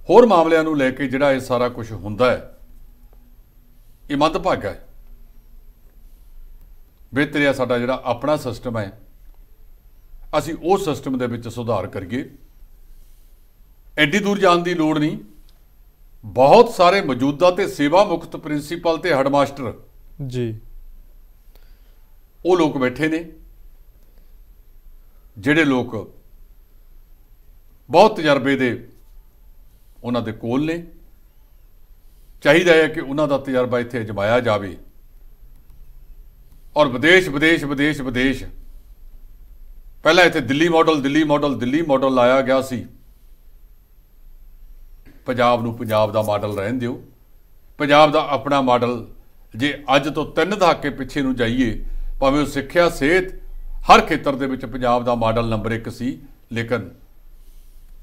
ਹੋਰ ਮਾਮਲਿਆਂ ਨੂੰ ਲੈ ਕੇ ਜਿਹੜਾ ਇਹ ਸਾਰਾ ਕੁਝ ਹੁੰਦਾ ਹੈ ਇਹ ਮੱਧਭਾਗਾ ਹੈ ਬਿਹਤਰ ਹੈ ਸਾਡਾ ਜਿਹੜਾ ਆਪਣਾ ਸਿਸਟਮ ਹੈ ਅਸੀਂ ਉਹ ਸਿਸਟਮ ਦੇ ਵਿੱਚ ਸੁਧਾਰ ਕਰੀਏ ਐਡੀ ਦੂਰ ਜਾਣ ਦੀ ਲੋੜ ਨਹੀਂ ਬਹੁਤ ਸਾਰੇ ਮੌਜੂਦਾ ਤੇ ਸੇਵਾ ਮੁਕਤ ਪ੍ਰਿੰਸੀਪਲ ਤੇ ਹੈਡਮਾਸਟਰ ਜੀ ਉਹ ਲੋਕ ਬੈਠੇ ਨੇ ਜਿਹੜੇ ਲੋਕ ਬਹੁਤ ਤਜਰਬੇ ਦੇ ਉਹਨਾਂ ਦੇ ਕੋਲ ਨੇ ਚਾਹੀਦਾ ਹੈ ਕਿ ਉਹਨਾਂ ਦਾ ਤਜਰਬਾ ਇੱਥੇ ਅਜਮਾਇਆ ਜਾਵੇ ਔਰ ਵਿਦੇਸ਼ ਵਿਦੇਸ਼ ਵਿਦੇਸ਼ ਵਿਦੇਸ਼ ਪਹਿਲਾਂ ਇੱਥੇ Delhi model Delhi model Delhi model ਲਾਇਆ ਗਿਆ ਸੀ ਪੰਜਾਬ ਨੂੰ ਪੰਜਾਬ ਦਾ ਮਾਡਲ ਰਹਿਣ ਦਿਓ ਪੰਜਾਬ ਦਾ ਆਪਣਾ ਮਾਡਲ ਜੇ ਅੱਜ ਤੋਂ ਤਿੰਨ ਦਹਾਕੇ ਪਿੱਛੇ ਨੂੰ ਜਾਈਏ ਭਾਵੇਂ ਉਹ ਸਿੱਖਿਆ ਸਿਹਤ ਹਰ ਖੇਤਰ ਦੇ ਵਿੱਚ ਪੰਜਾਬ ਦਾ ਮਾਡਲ ਨੰਬਰ 1 ਸੀ ਲੇਕਿਨ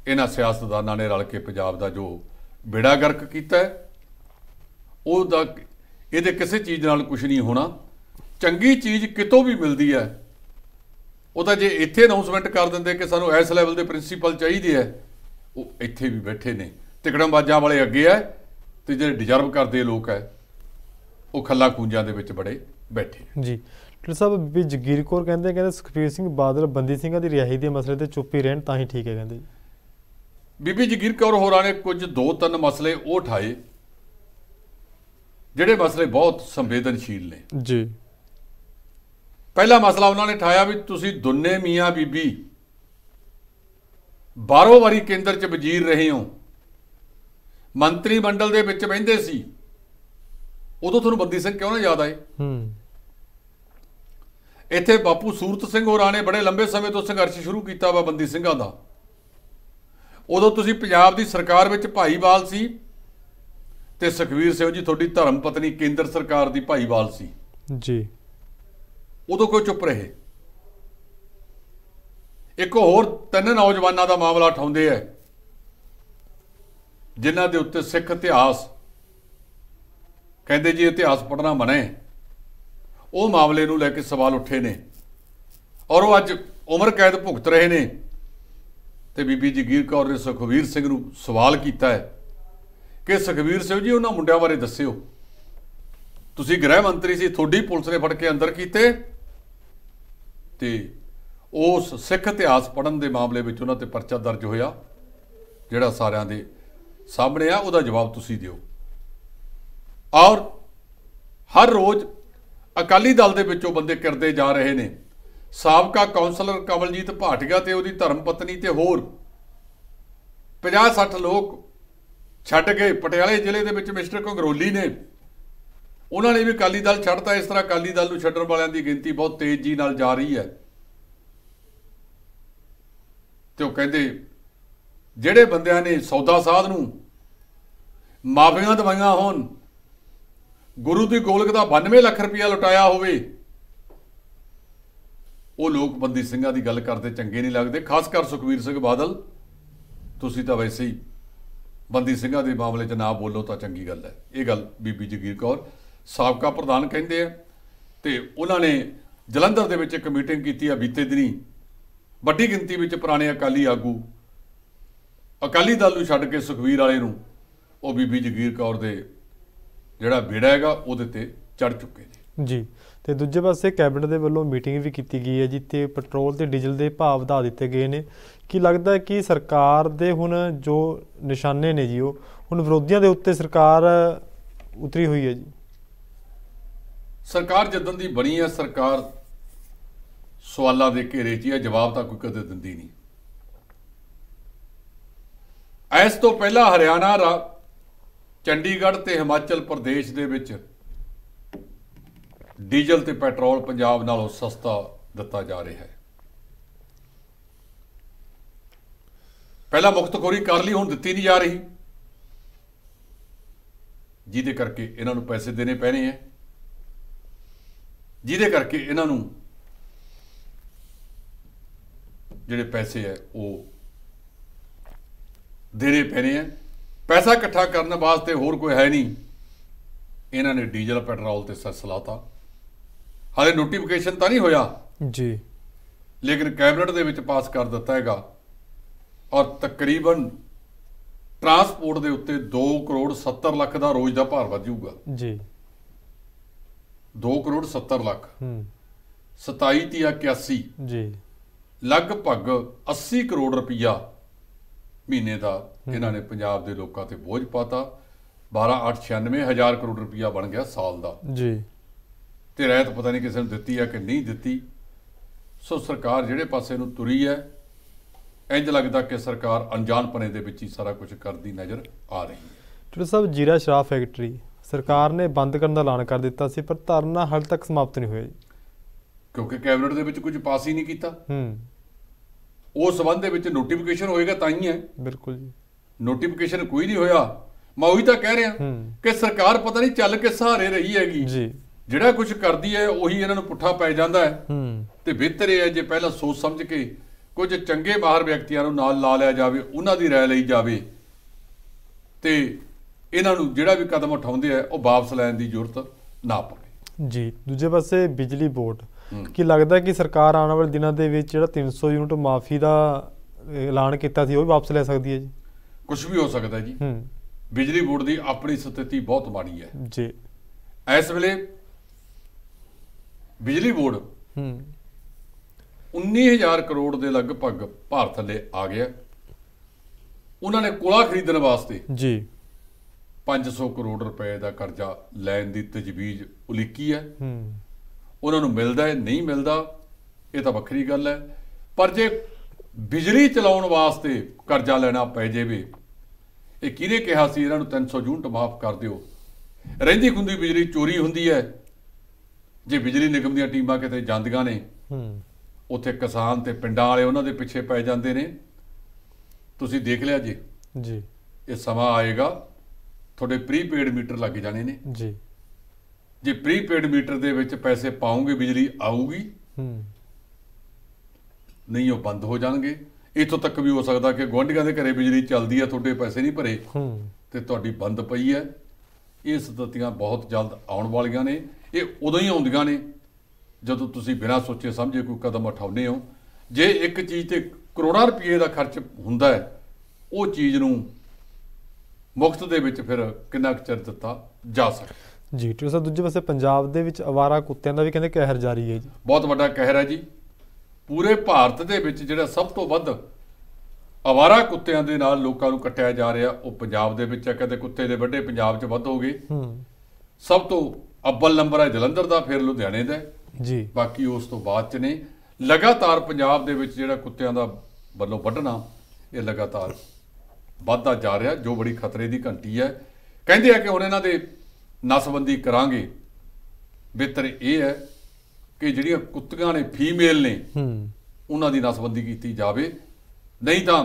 ਇਹਨਾਂ ਸਿਆਸਤਦਾਨਾਂ ਨੇ ਰਲ ਕੇ ਪੰਜਾਬ ਦਾ ਜੋ ਬੇੜਾ ਗਰਕ ਕੀਤਾ ਉਹ ਦਾ ਇਹਦੇ ਕਿਸੇ ਚੀਜ਼ ਨਾਲ ਕੁਝ ਨਹੀਂ ਹੋਣਾ ਚੰਗੀ ਚੀਜ਼ ਕਿਤੋਂ ਵੀ ਮਿਲਦੀ ਹੈ ਉਹ ਤਾਂ ਜੇ ਇੱਥੇ ਅਨਾਉਂਸਮੈਂਟ ਕਰ ਦਿੰਦੇ ਕਿ ਸਾਨੂੰ ਐਸ ਲੈਵਲ ਦੇ ਪ੍ਰਿੰਸੀਪਲ ਚਾਹੀਦੇ ਐ ਉਹ ਇੱਥੇ ਵੀ ਬੈਠੇ ਨੇ ਬਾਜਾਂ ਵਾਲੇ ਅੱਗੇ ਐ ਤੇ ਜਿਹੜੇ ਡਿਜ਼ਰਵ ਕਰਦੇ ਲੋਕ ਹੈ ਉਹ ਖੱਲਾ ਕੂੰਜਾਂ ਦੇ ਵਿੱਚ ਬੜੇ ਬੈਠੇ ਜੀ ਡਾਕਟਰ ਸਾਹਿਬ ਵੀ ਜਗੀਰ ਕੌਰ ਕਹਿੰਦੇ ਕਹਿੰਦੇ ਸੁਖਬੀਰ ਸਿੰਘ ਬਾਦਲ ਬੰਦੀ ਸਿੰਘਾਂ ਦੀ ਰਿਹਾਈ ਦੇ ਮਸਲੇ ਤੇ ਚੁੱਪੀ ਰਹਿਣ ਤਾਂ ਹੀ ਠੀਕ ਹੈ ਕਹਿੰਦੇ ਬੀਬੀ ਜਗੀਰ ਕੌਰ ਹੋਰਾਂ ਨੇ ਕੁਝ ਦੋ ਤਿੰਨ ਮਸਲੇ ਉਹ ਠਾਏ ਜਿਹੜੇ ਮਸਲੇ ਬਹੁਤ ਸੰਵੇਦਨਸ਼ੀਲ ਨੇ ਜੀ ਪਹਿਲਾ ਮਸਲਾ ਉਹਨਾਂ ਨੇ ਠਾਇਆ ਵੀ ਤੁਸੀਂ ਦੁੰਨੇ ਮੀਆਂ ਬੀਬੀ 12 ਵਾਰੀ ਕੇਂਦਰ 'ਚ ਵਜ਼ੀਰ ਰਹੇ ਹੋ ਮੰਤਰੀ ਮੰਡਲ ਦੇ ਵਿੱਚ ਬੈਂਦੇ ਸੀ ਉਦੋਂ ਤੁਹਾਨੂੰ ਬੰਦੀ ਸਿੰਘ ਕਿਉਂ ਨਾ ਯਾਦ ਆਏ ਹੂੰ ਇੱਥੇ ਬਾਪੂ ਸੂਰਤ ਸਿੰਘ ਹੋਰਾਂ ਨੇ ਬੜੇ ਲੰਬੇ ਸਮੇਂ ਤੋਂ ਸੰਘਰਸ਼ ਸ਼ੁਰੂ ਕੀਤਾ ਵਾ ਬੰਦੀ ਸਿੰਘਾਂ ਦਾ ਉਦੋਂ ਤੁਸੀਂ ਪੰਜਾਬ ਦੀ ਸਰਕਾਰ ਵਿੱਚ ਭਾਈਵਾਲ ਸੀ ਤੇ ਸੁਖਵੀਰ ਸਿੰਘ ਜੀ ਤੁਹਾਡੀ ਧਰਮ ਪਤਨੀ ਕੇਂਦਰ ਸਰਕਾਰ ਦੀ ਭਾਈਵਾਲ ਸੀ ਜੀ ਉਦੋਂ ਕੋਈ ਚੁੱਪ ਰਹੇ ਇੱਕ ਹੋਰ ਤਿੰਨ ਨੌਜਵਾਨਾਂ ਦਾ ਮਾਮਲਾ ਠਾਉਂਦੇ ਐ ਜਿਨ੍ਹਾਂ ਦੇ ਉੱਤੇ ਸਿੱਖ ਇਤਿਹਾਸ ਕਹਿੰਦੇ ਜੀ ਇਤਿਹਾਸ ਪੜਨਾ ਮਨੇ ਉਹ ਮਾਮਲੇ ਨੂੰ ਲੈ ਕੇ ਸਵਾਲ ਉੱਠੇ ਨੇ ਔਰ ਉਹ ਅੱਜ ਉਮਰ ਕੈਦ ਭੁਗਤ ਰਹੇ ਨੇ ਤੇ ਬੀਬੀ ਜਗੀਰ ਕੌਰ ਨੇ ਸੁਖਵੀਰ ਸਿੰਘ ਨੂੰ ਸਵਾਲ ਕੀਤਾ ਹੈ ਕਿ ਸੁਖਵੀਰ ਸਿੰਘ ਜੀ ਉਹਨਾਂ ਮੁੰਡਿਆਂ ਬਾਰੇ ਦੱਸਿਓ ਤੁਸੀਂ ਗ੍ਰਹਿ ਮੰਤਰੀ ਸੀ ਤੁਹਾਡੀ ਪੁਲਿਸ ਨੇ ਫੜ ਕੇ ਅੰਦਰ ਕੀਤੇ ਤੇ ਉਸ ਸਿੱਖ ਇਤਿਹਾਸ ਪੜਨ ਦੇ ਮਾਮਲੇ ਵਿੱਚ ਉਹਨਾਂ ਤੇ ਪਰਚਾ ਦਰਜ ਹੋਇਆ ਜਿਹੜਾ ਸਾਰਿਆਂ ਦੇ ਸਾਹਮਣੇ ਆ ਉਹਦਾ ਜਵਾਬ ਤੁਸੀਂ ਦਿਓ ਔਰ ਹਰ ਰੋਜ਼ ਅਕਾਲੀ ਦਲ ਦੇ ਵਿੱਚੋਂ ਬੰਦੇ ਕਰਦੇ ਜਾ ਰਹੇ ਨੇ ਸਾਬਕਾ ਕਾਉਂਸਲਰ ਕਮਲਜੀਤ ਭਾਟਗਾ ਤੇ ਉਹਦੀ ਧਰਮ ਪਤਨੀ ਤੇ ਹੋਰ 50-60 ਲੋਕ ਛੱਡ ਗਏ ਪਟਿਆਲੇ ਜ਼ਿਲ੍ਹੇ ਦੇ ਵਿੱਚ ਮਿਸਟਰ ਕੰਗਰੋਲੀ ਨੇ ਉਹਨਾਂ ਨੇ ਵੀ ਅਕਾਲੀ ਦਲ ਛੱਡਤਾ ਇਸ ਤਰ੍ਹਾਂ ਅਕਾਲੀ ਦਲ ਨੂੰ ਛੱਡਣ ਵਾਲਿਆਂ ਦੀ ਗਿਣਤੀ ਬਹੁਤ ਤੇਜ਼ੀ ਨਾਲ ਜਾ ਰਹੀ ਹੈ ਤੇ ਉਹ ਕਹਿੰਦੇ ਜਿਹੜੇ ਬੰਦਿਆਂ ਨੇ ਸੌਦਾ ਸਾਧ ਨੂੰ ਮਾਫੀਆਂ ਦਵਾਈਆਂ ਹੋਣ ਗੁਰੂ ਦੀ ਗੋਲਕ ਦਾ 92 ਲੱਖ ਰੁਪਇਆ ਲੁਟਾਇਆ ਹੋਵੇ ਉਹ ਲੋਕ ਬੰਦੀ ਸਿੰਘਾਂ ਦੀ ਗੱਲ ਕਰਦੇ ਚੰਗੇ ਨਹੀਂ ਲੱਗਦੇ ਖਾਸ ਕਰ ਸੁਖਵੀਰ ਸਿੰਘ ਬਾਦਲ ਤੁਸੀਂ ਤਾਂ ਵੈਸੇ ਹੀ ਬੰਦੀ ਸਿੰਘਾਂ ਦੇ ਮਾਮਲੇ 'ਚ ਨਾ ਬੋਲੋ ਤਾਂ ਚੰਗੀ ਗੱਲ ਹੈ ਇਹ ਗੱਲ ਬੀਬੀ ਜਗੀਰ ਕੌਰ ਸਾਬਕਾ ਪ੍ਰਧਾਨ ਕਹਿੰਦੇ ਆ ਤੇ ਉਹਨਾਂ ਨੇ ਜਲੰਧਰ ਦੇ ਵਿੱਚ ਇੱਕ ਮੀਟਿੰਗ ਕੀਤੀ ਆ ਬੀਤੇ ਦਿਨੀ ਵੱਡੀ ਗਿਣਤੀ ਵਿੱਚ ਪੁਰਾਣੇ ਅਕਾਲੀ ਆਗੂ ਅਕਾਲੀ ਦਲ ਨੂੰ ਛੱਡ ਕੇ ਸੁਖਵੀਰ ਵਾਲੇ ਨੂੰ ਉਹ ਬੀਬੀ ਜਗੀਰ ਕੌਰ ਦੇ ਜਿਹੜਾ ਬੇੜਾ ਹੈਗਾ ਉਹਦੇ ਤੇ ਚੜ ਚੁੱਕੇ ਨੇ ਜੀ ਤੇ ਦੂਜੇ ਪਾਸੇ ਕੈਬਨਿਟ ਦੇ ਵੱਲੋਂ ਮੀਟਿੰਗ ਵੀ ਕੀਤੀ ਗਈ ਹੈ ਜਿੱਥੇ ਪੈਟਰੋਲ ਤੇ ਡੀਜ਼ਲ ਦੇ ਭਾਅ ਵਧਾ ਦਿੱਤੇ ਗਏ ਨੇ ਕੀ ਲੱਗਦਾ ਹੈ ਕਿ ਸਰਕਾਰ ਦੇ ਹੁਣ ਜੋ ਨਿਸ਼ਾਨੇ ਨੇ ਜੀ ਉਹ ਹੁਣ ਵਿਰੋਧੀਆਂ ਦੇ ਉੱਤੇ ਸਰਕਾਰ ਉਤਰੀ ਹੋਈ ਹੈ ਜੀ ਸਰਕਾਰ ਜਦੋਂ ਦੀ ਬਣੀ ਹੈ ਸਰਕਾਰ ਸਵਾਲਾਂ ਦੇ ਘੇਰੇ 'ਚ ਹੈ ਜਵਾਬ ਤਾਂ ਕੋਈ ਕਦੇ ਦਿੰਦੀ ਨਹੀਂ ਐਸ ਤੋਂ ਪਹਿਲਾਂ ਹਰਿਆਣਾ ਚੰਡੀਗੜ੍ਹ ਤੇ ਹਿਮਾਚਲ ਪ੍ਰਦੇਸ਼ ਦੇ ਵਿੱਚ ਡੀਜ਼ਲ ਤੇ ਪੈਟਰੋਲ ਪੰਜਾਬ ਨਾਲੋਂ ਸਸਤਾ ਦਿੱਤਾ ਜਾ ਰਿਹਾ ਹੈ ਪਹਿਲਾਂ ਮੁਕਤਖੋਰੀ ਕਰ ਲਈ ਹੁਣ ਦਿੱਤੀ ਨਹੀਂ ਜਾ ਰਹੀ ਜਿਹਦੇ ਕਰਕੇ ਇਹਨਾਂ ਨੂੰ ਪੈਸੇ ਦੇਣੇ ਪੈਣੇ ਆ ਜਿਹਦੇ ਕਰਕੇ ਇਹਨਾਂ ਨੂੰ ਜਿਹੜੇ ਪੈਸੇ ਆ ਉਹ ਦੇਣੇ ਪੈਣੇ ਆ ਪੈਸਾ ਇਕੱਠਾ ਕਰਨ ਵਾਸਤੇ ਹੋਰ ਕੋਈ ਹੈ ਨਹੀਂ ਇਹਨਾਂ ਨੇ ਡੀਜ਼ਲ ਪੈਟਰੋਲ ਤੇ ਸੈਸ ਲਾਤਾ ਹਾਲੇ ਨੋਟੀਫਿਕੇਸ਼ਨ ਤਾਂ ਨਹੀਂ ਹੋਇਆ ਜੀ ਲੇਕਿਨ ਕੈਬਨਿਟ ਦੇ ਵਿੱਚ ਪਾਸ ਕਰ ਦਿੱਤਾ ਹੈਗਾ ਔਰ ਤਕਰੀਬਨ ਟਰਾਂਸਪੋਰਟ ਦੇ ਉੱਤੇ 2 ਕਰੋੜ 70 ਲੱਖ ਦਾ ਰੋਜ਼ ਦਾ ਭਾਰ ਵਧੂਗਾ ਜੀ 2 ਕਰੋੜ 70 ਲੱਖ ਹੂੰ 27 ਤੀ 81 ਜੀ ਲਗਭਗ 80 ਕਰੋੜ ਰੁਪਇਆ ਮਹੀਨੇ ਦਾ ਇਹਨਾਂ ਨੇ ਪੰਜਾਬ ਦੇ ਲੋਕਾਂ ਤੇ ਬੋਝ ਪਾਤਾ 12896000 ਕਰੋੜ ਰੁਪਇਆ ਬਣ ਗਿਆ ਸਾਲ ਦਾ ਜੀ ਤੇ ਰਹਿਤ ਪਤਾ ਨਹੀਂ ਕਿਸੇ ਨੂੰ ਦਿੱਤੀ ਆ ਕਿ ਨਹੀਂ ਦਿੱਤੀ ਸੋ ਸਰਕਾਰ ਜਿਹੜੇ ਪਾਸੇ ਨੂੰ ਤੁਰੀ ਹੈ ਇੰਜ ਲੱਗਦਾ ਕਿ ਸਰਕਾਰ ਅਣਜਾਣਪਣੇ ਦੇ ਵਿੱਚ ਹੀ ਸਾਰਾ ਕੁਝ ਕਰਦੀ ਨਜ਼ਰ ਆ ਰਹੀ ਹੈ ਟੁਰੇ ਸਾਹਿਬ ਜੀਰਾ ਸ਼ਰਾਬ ਫੈਕਟਰੀ ਸਰਕਾਰ ਨੇ ਬੰਦ ਕਰਨ ਦਾ ਐਲਾਨ ਕਰ ਦਿੱਤਾ ਸੀ ਪਰ ਧਰਨਾ ਹਾਲ ਤੱਕ ਸਮਾਪਤ ਨਹੀਂ ਹੋਇਆ ਜੀ ਕਿਉਂਕਿ ਕੈਬਨਿਟ ਦੇ ਵਿੱਚ ਕੁਝ ਪਾਸ ਹੀ ਨਹੀਂ ਕੀਤਾ ਹੂੰ ਉਸ ਸਬੰਧ ਦੇ ਵਿੱਚ ਨੋਟੀਫਿਕੇਸ਼ਨ ਹੋਏਗਾ ਤਾਂ ਹੀ ਹੈ ਬਿਲਕੁਲ ਜੀ ਨੋਟੀਫਿਕੇਸ਼ਨ ਕੋਈ ਨਹੀਂ ਹੋਇਆ ਮੈਂ ਉਹੀ ਤਾਂ ਕਹਿ ਰਿਹਾ ਕਿ ਸਰਕਾਰ ਪਤਾ ਨਹੀਂ ਚੱਲ ਕੇ ਸਹਾਰੇ ਰਹੀ ਹੈਗੀ ਜੀ ਜਿਹੜਾ ਕੁਝ ਕਰਦੀ ਹੈ ਉਹੀ ਇਹਨਾਂ ਨੂੰ ਪੁੱਠਾ ਪੈ ਜਾਂਦਾ ਹੈ ਤੇ ਬਿਹਤਰ ਹੈ ਜੇ ਪਹਿਲਾਂ ਸੋਚ ਸਮਝ ਕੇ ਕੁਝ ਚੰਗੇ ਬਾਹਰ ਵਿਅਕਤੀਆਂ ਨੂੰ ਨਾਲ ਲਾ ਲਿਆ ਜਾਵੇ ਉਹਨਾਂ ਦੀ ਰਾਇ ਲਈ ਜਾਵੇ ਤੇ ਇਹਨਾਂ ਨੂੰ ਜਿਹੜਾ ਵੀ ਕਦਮ ਉਠਾਉਂਦੇ ਆ ਉਹ ਵਾਪਸ ਲੈਣ ਦੀ ਜ਼ਰੂਰਤ ਨਾ ਪਵੇ ਜੀ ਦੂਜੇ ਪਾਸੇ ਬਿਜਲੀ ਬੋਰਡ ਕਿ ਲੱਗਦਾ ਕਿ ਸਰਕਾਰ ਆਉਣ ਵਾਲੇ ਦਿਨਾਂ ਦੇ ਵਿੱਚ ਜਿਹੜਾ 300 ਯੂਨਿਟ ਮਾਫੀ ਦਾ ਐਲਾਨ ਕੀਤਾ ਸੀ ਉਹ ਵੀ ਵਾਪਸ ਲੈ ਸਕਦੀ ਹੈ ਜੀ ਕੁਝ ਵੀ ਹੋ ਸਕਦਾ ਜੀ ਬਿਜਲੀ ਬੋਰਡ ਦੀ ਆਪਣੀ ਸਥਿਤੀ ਬਹੁਤ ਮਾੜੀ ਹੈ ਜੀ ਇਸ ਵੇਲੇ ਬਿਜਲੀ ਬੋਰਡ ਹੂੰ 19000 ਕਰੋੜ ਦੇ ਲਗਭਗ ਭਾਰ ਥੱਲੇ ਆ ਗਿਆ ਉਹਨਾਂ ਨੇ ਕੋਲਾ ਖਰੀਦਣ ਵਾਸਤੇ ਜੀ 500 ਕਰੋੜ ਰੁਪਏ ਦਾ ਕਰਜ਼ਾ ਲੈਣ ਦੀ ਤਜਵੀਜ਼ ਉਲੀਕੀ ਹੈ ਹੂੰ ਉਹਨਾਂ ਨੂੰ ਮਿਲਦਾ ਹੈ ਨਹੀਂ ਮਿਲਦਾ ਇਹ ਤਾਂ ਵੱਖਰੀ ਗੱਲ ਹੈ ਪਰ ਜੇ ਬਿਜਲੀ ਚਲਾਉਣ ਵਾਸਤੇ ਕਰਜ਼ਾ ਲੈਣਾ ਪੈ ਜੇਵੇ ਇਹ ਕਿਹਨੇ ਕਿਹਾ ਸੀ ਇਹਨਾਂ ਨੂੰ 300 ਯੂਨਿਟ ਮਾਫ ਕਰ ਦਿਓ ਰਹਿੰਦੀ ਖੁੰਦੀ ਬਿਜਲੀ ਚੋਰੀ ਹੁੰਦੀ ਹੈ ਜੇ ਬਿਜਲੀ ਨਿਗਮ ਦੀਆਂ ਟੀਮਾਂ ਕਿਤੇ ਜਾਂਦੀਆਂ ਨੇ ਹੂੰ ਉੱਥੇ ਕਿਸਾਨ ਤੇ ਪਿੰਡਾਂ ਵਾਲੇ ਉਹਨਾਂ ਦੇ ਪਿੱਛੇ ਪੈ ਜਾਂਦੇ ਨੇ ਤੁਸੀਂ ਦੇਖ ਲਿਆ ਜੀ ਜੀ ਇਹ ਸਮਾਂ ਆਏਗਾ ਤੁਹਾਡੇ ਪ੍ਰੀਪੇਡ ਮੀਟਰ ਲੱਗ ਜਾਣੇ ਨੇ ਜੀ ਜੇ ਪ੍ਰੀਪੇਡ ਮੀਟਰ ਦੇ ਵਿੱਚ ਪੈਸੇ ਪਾਉਂਗੇ ਬਿਜਲੀ ਆਊਗੀ ਹੂੰ ਨਹੀਂ ਉਹ ਬੰਦ ਹੋ ਜਾਣਗੇ ਇਥੋਂ ਤੱਕ ਵੀ ਹੋ ਸਕਦਾ ਕਿ ਗੁੰਡੀਆਂ ਦੇ ਘਰੇ ਬਿਜਲੀ ਚੱਲਦੀ ਹੈ ਤੁਹਾਡੇ ਪੈਸੇ ਨਹੀਂ ਭਰੇ ਤੇ ਤੁਹਾਡੀ ਬੰਦ ਪਈ ਹੈ ਇਹ ਸਥਿਤੀਆਂ ਬਹੁਤ ਜਲਦ ਆਉਣ ਵਾਲੀਆਂ ਨੇ ਇਹ ਉਦੋਂ ਹੀ ਆਉਂਦੀਆਂ ਨੇ ਜਦੋਂ ਤੁਸੀਂ ਬਿਨਾਂ ਸੋਚੇ ਸਮਝੇ ਕੋਈ ਕਦਮ ਉਠਾਉਨੇ ਹੋ ਜੇ ਇੱਕ ਚੀਜ਼ ਤੇ ਕਰੋੜਾਂ ਰੁਪਏ ਦਾ ਖਰਚ ਹੁੰਦਾ ਹੈ ਉਹ ਚੀਜ਼ ਨੂੰ ਮੁਕਤ ਦੇ ਵਿੱਚ ਫਿਰ ਕਿੰਨਾ ਚਿਰ ਦਿੱਤਾ ਜਾ ਸਕਦਾ ਜੀ ਟੂ ਦੂਜੇ ਪਾਸੇ ਪੰਜਾਬ ਦੇ ਵਿੱਚ ਅਵਾਰਾ ਕੁੱਤਿਆਂ ਦਾ ਵੀ ਕਹਿੰਦੇ ਕਹਿਰ ਜਾਰੀ ਹੈ ਜੀ ਬਹੁਤ ਵੱਡਾ ਕਹਿਰ ਹੈ ਜੀ ਪੂਰੇ ਭਾਰਤ ਦੇ ਵਿੱਚ ਜਿਹੜਾ ਸਭ ਤੋਂ ਵੱਧ ਅਵਾਰਾ ਕੁੱਤਿਆਂ ਦੇ ਨਾਲ ਲੋਕਾਂ ਨੂੰ ਕੱਟਿਆ ਜਾ ਰਿਹਾ ਉਹ ਪੰਜਾਬ ਦੇ ਵਿੱਚ ਹੈ ਕਦੇ ਕੁੱਤੇ ਦੇ ਵੱਡੇ ਪੰਜਾਬ 'ਚ ਵੱਧ ਹੋ ਗਏ ਸਭ ਤੋਂ ਅੱਵਲ ਨੰਬਰ ਹੈ ਜਲੰਧਰ ਦਾ ਫਿਰ ਲੁਧਿਆਣੇ ਦਾ ਜੀ ਬਾਕੀ ਉਸ ਤੋਂ ਬਾਅਦ 'ਚ ਨੇ ਲਗਾਤਾਰ ਪੰਜਾਬ ਦੇ ਵਿੱਚ ਜਿਹੜਾ ਕੁੱਤਿਆਂ ਦਾ ਵੱਲੋਂ ਵੱਢਣਾ ਇਹ ਲਗਾਤਾਰ ਵੱਧਦਾ ਜਾ ਰਿਹਾ ਜੋ ਬੜੀ ਖਤਰੇ ਦੀ ਘੰਟੀ ਹੈ ਕਹਿੰਦੇ ਆ ਕਿ ਹੁਣ ਇਹਨਾਂ ਦੇ ਨਸਬੰਦੀ ਕਰਾਂਗੇ ਬਿਹਤਰ ਇਹ ਹੈ ਕਿ ਜਿਹੜੀਆਂ ਕੁੱਤੀਆਂ ਨੇ ਫੀਮੇਲ ਨੇ ਹੂੰ ਉਹਨਾਂ ਦੀ ਨਸਬੰਦੀ ਕੀਤੀ ਜਾਵੇ ਨਹੀਂ ਤਾਂ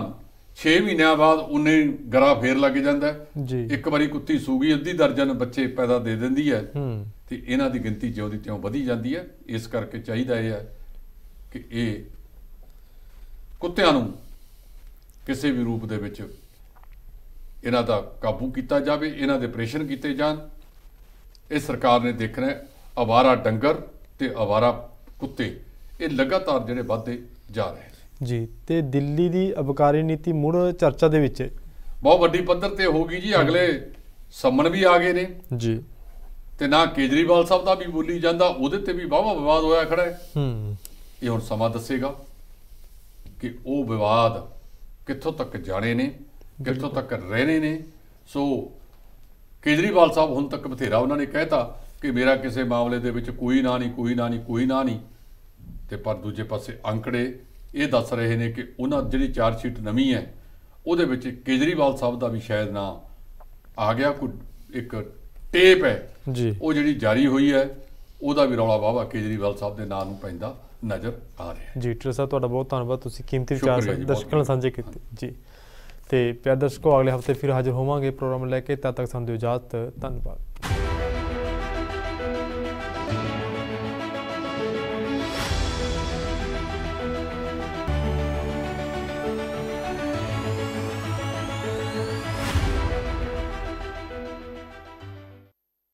6 ਮਹੀਨਿਆਂ ਬਾਅਦ ਉਹਨੇ ਗਰਾ ਫੇਰ ਲੱਗ ਜਾਂਦਾ ਜੀ ਇੱਕ ਵਾਰੀ ਕੁੱਤੀ ਸੂਗੀ ਅੱਧੀ ਦਰਜਨ ਬੱਚੇ ਪੈਦਾ ਦੇ ਦਿੰਦੀ ਹੈ ਹੂੰ ਤੇ ਇਹਨਾਂ ਦੀ ਗਿਣਤੀ ਜਿਉਂ ਦੀ ਤਿਉਂ ਵਧੀ ਜਾਂਦੀ ਹੈ ਇਸ ਕਰਕੇ ਚਾਹੀਦਾ ਇਹ ਹੈ ਕਿ ਇਹ ਕੁੱਤਿਆਂ ਨੂੰ ਕਿਸੇ ਵੀ ਰੂਪ ਦੇ ਵਿੱਚ ਇਹਨਾਂ ਦਾ ਕਾਬੂ ਕੀਤਾ ਜਾਵੇ ਇਹਨਾਂ ਦੇ ਆਪਰੇਸ਼ਨ ਕੀਤੇ ਜਾਣ ਇਹ ਸਰਕਾਰ ਨੇ ਦੇਖਣਾ ਹੈ ਅਵਾਰਾ ਡੰਗਰ ਤੇ ਆਵਾਰਾ ਕੁੱਤੇ ਇਹ ਲਗਾਤਾਰ ਜਿਹੜੇ ਵੱਧਦੇ ਜਾ ਰਹੇ ਨੇ ਜੀ ਤੇ ਦਿੱਲੀ ਦੀ ਅਬਕਾਰੀ ਨੀਤੀ ਮੁੜ ਚਰਚਾ ਦੇ ਵਿੱਚ ਬਹੁਤ ਵੱਡੀ ਪੱਧਰ ਤੇ ਹੋ ਗਈ ਜੀ ਅਗਲੇ ਸੰਮਨ ਵੀ ਆ ਗਏ ਨੇ ਜੀ ਤੇ ਨਾ ਕੇਜਰੀਵਾਲ ਸਾਹਿਬ ਦਾ ਵੀ ਬੋਲੀ ਜਾਂਦਾ ਉਹਦੇ ਤੇ ਵੀ ਵਾਵਾ ਵਿਵਾਦ ਹੋਇਆ ਖੜਾ ਹੈ ਹੂੰ ਇਹ ਹੁਣ ਸਮਾਂ ਦੱਸੇਗਾ ਕਿ ਉਹ ਵਿਵਾਦ ਕਿੱਥੋਂ ਤੱਕ ਜਾਣੇ ਨੇ ਕਿੱਥੋਂ ਤੱਕ ਰਹਿਣੇ ਨੇ ਸੋ ਕੇਜਰੀਵਾਲ ਸਾਹਿਬ ਹੁਣ ਤੱਕ ਬਥੇਰਾ ਉਹਨਾਂ ਨੇ ਕਹਿਤਾ ਕਿ ਮੇਰਾ ਕਿਸੇ ਮਾਮਲੇ ਦੇ ਵਿੱਚ ਕੋਈ ਨਾ ਨਹੀਂ ਕੋਈ ਨਾ ਨਹੀਂ ਕੋਈ ਨਾ ਨਹੀਂ ਤੇ ਪਰ ਦੂਜੇ ਪਾਸੇ ਅੰਕੜੇ ਇਹ ਦੱਸ ਰਹੇ ਨੇ ਕਿ ਉਹਨਾਂ ਜਿਹੜੀ ਚਾਰ ਸ਼ੀਟ ਨਵੀਂ ਹੈ ਉਹਦੇ ਵਿੱਚ ਕੇਜਰੀਵਾਲ ਸਾਹਿਬ ਦਾ ਵੀ ਸ਼ਾਇਦ ਨਾ ਆ ਗਿਆ ਕੋਈ ਇੱਕ ਟੇਪ ਹੈ ਜੀ ਉਹ ਜਿਹੜੀ ਜਾਰੀ ਹੋਈ ਹੈ ਉਹਦਾ ਵੀ ਰੌਲਾ ਵਾਵਾ ਕੇਜਰੀਵਾਲ ਸਾਹਿਬ ਦੇ ਨਾਂ ਨੂੰ ਪੈਂਦਾ ਨਜ਼ਰ ਆ ਰਿਹਾ ਹੈ ਜੀ ਟਰ ਸਾਹਿਬ ਤੁਹਾਡਾ ਬਹੁਤ ਧੰਨਵਾਦ ਤੁਸੀਂ ਕੀਮਤੀ ਵਿਚਾਰ ਦਰਸ਼ਕਾਂ ਨਾਲ ਸਾਂਝੇ ਕੀਤੇ ਜੀ ਤੇ ਪਿਆਰ ਦਰਸ਼ਕੋ ਅਗਲੇ ਹਫਤੇ ਫਿਰ ਹਾਜ਼ਰ ਹੋਵਾਂਗੇ ਪ੍ਰੋਗਰਾਮ ਲੈ ਕੇ ਤਦ ਤੱਕ ਸਾਨੂੰ ਦਿਓ ਇਜਾਜ਼ਤ ਧੰਨਵਾਦ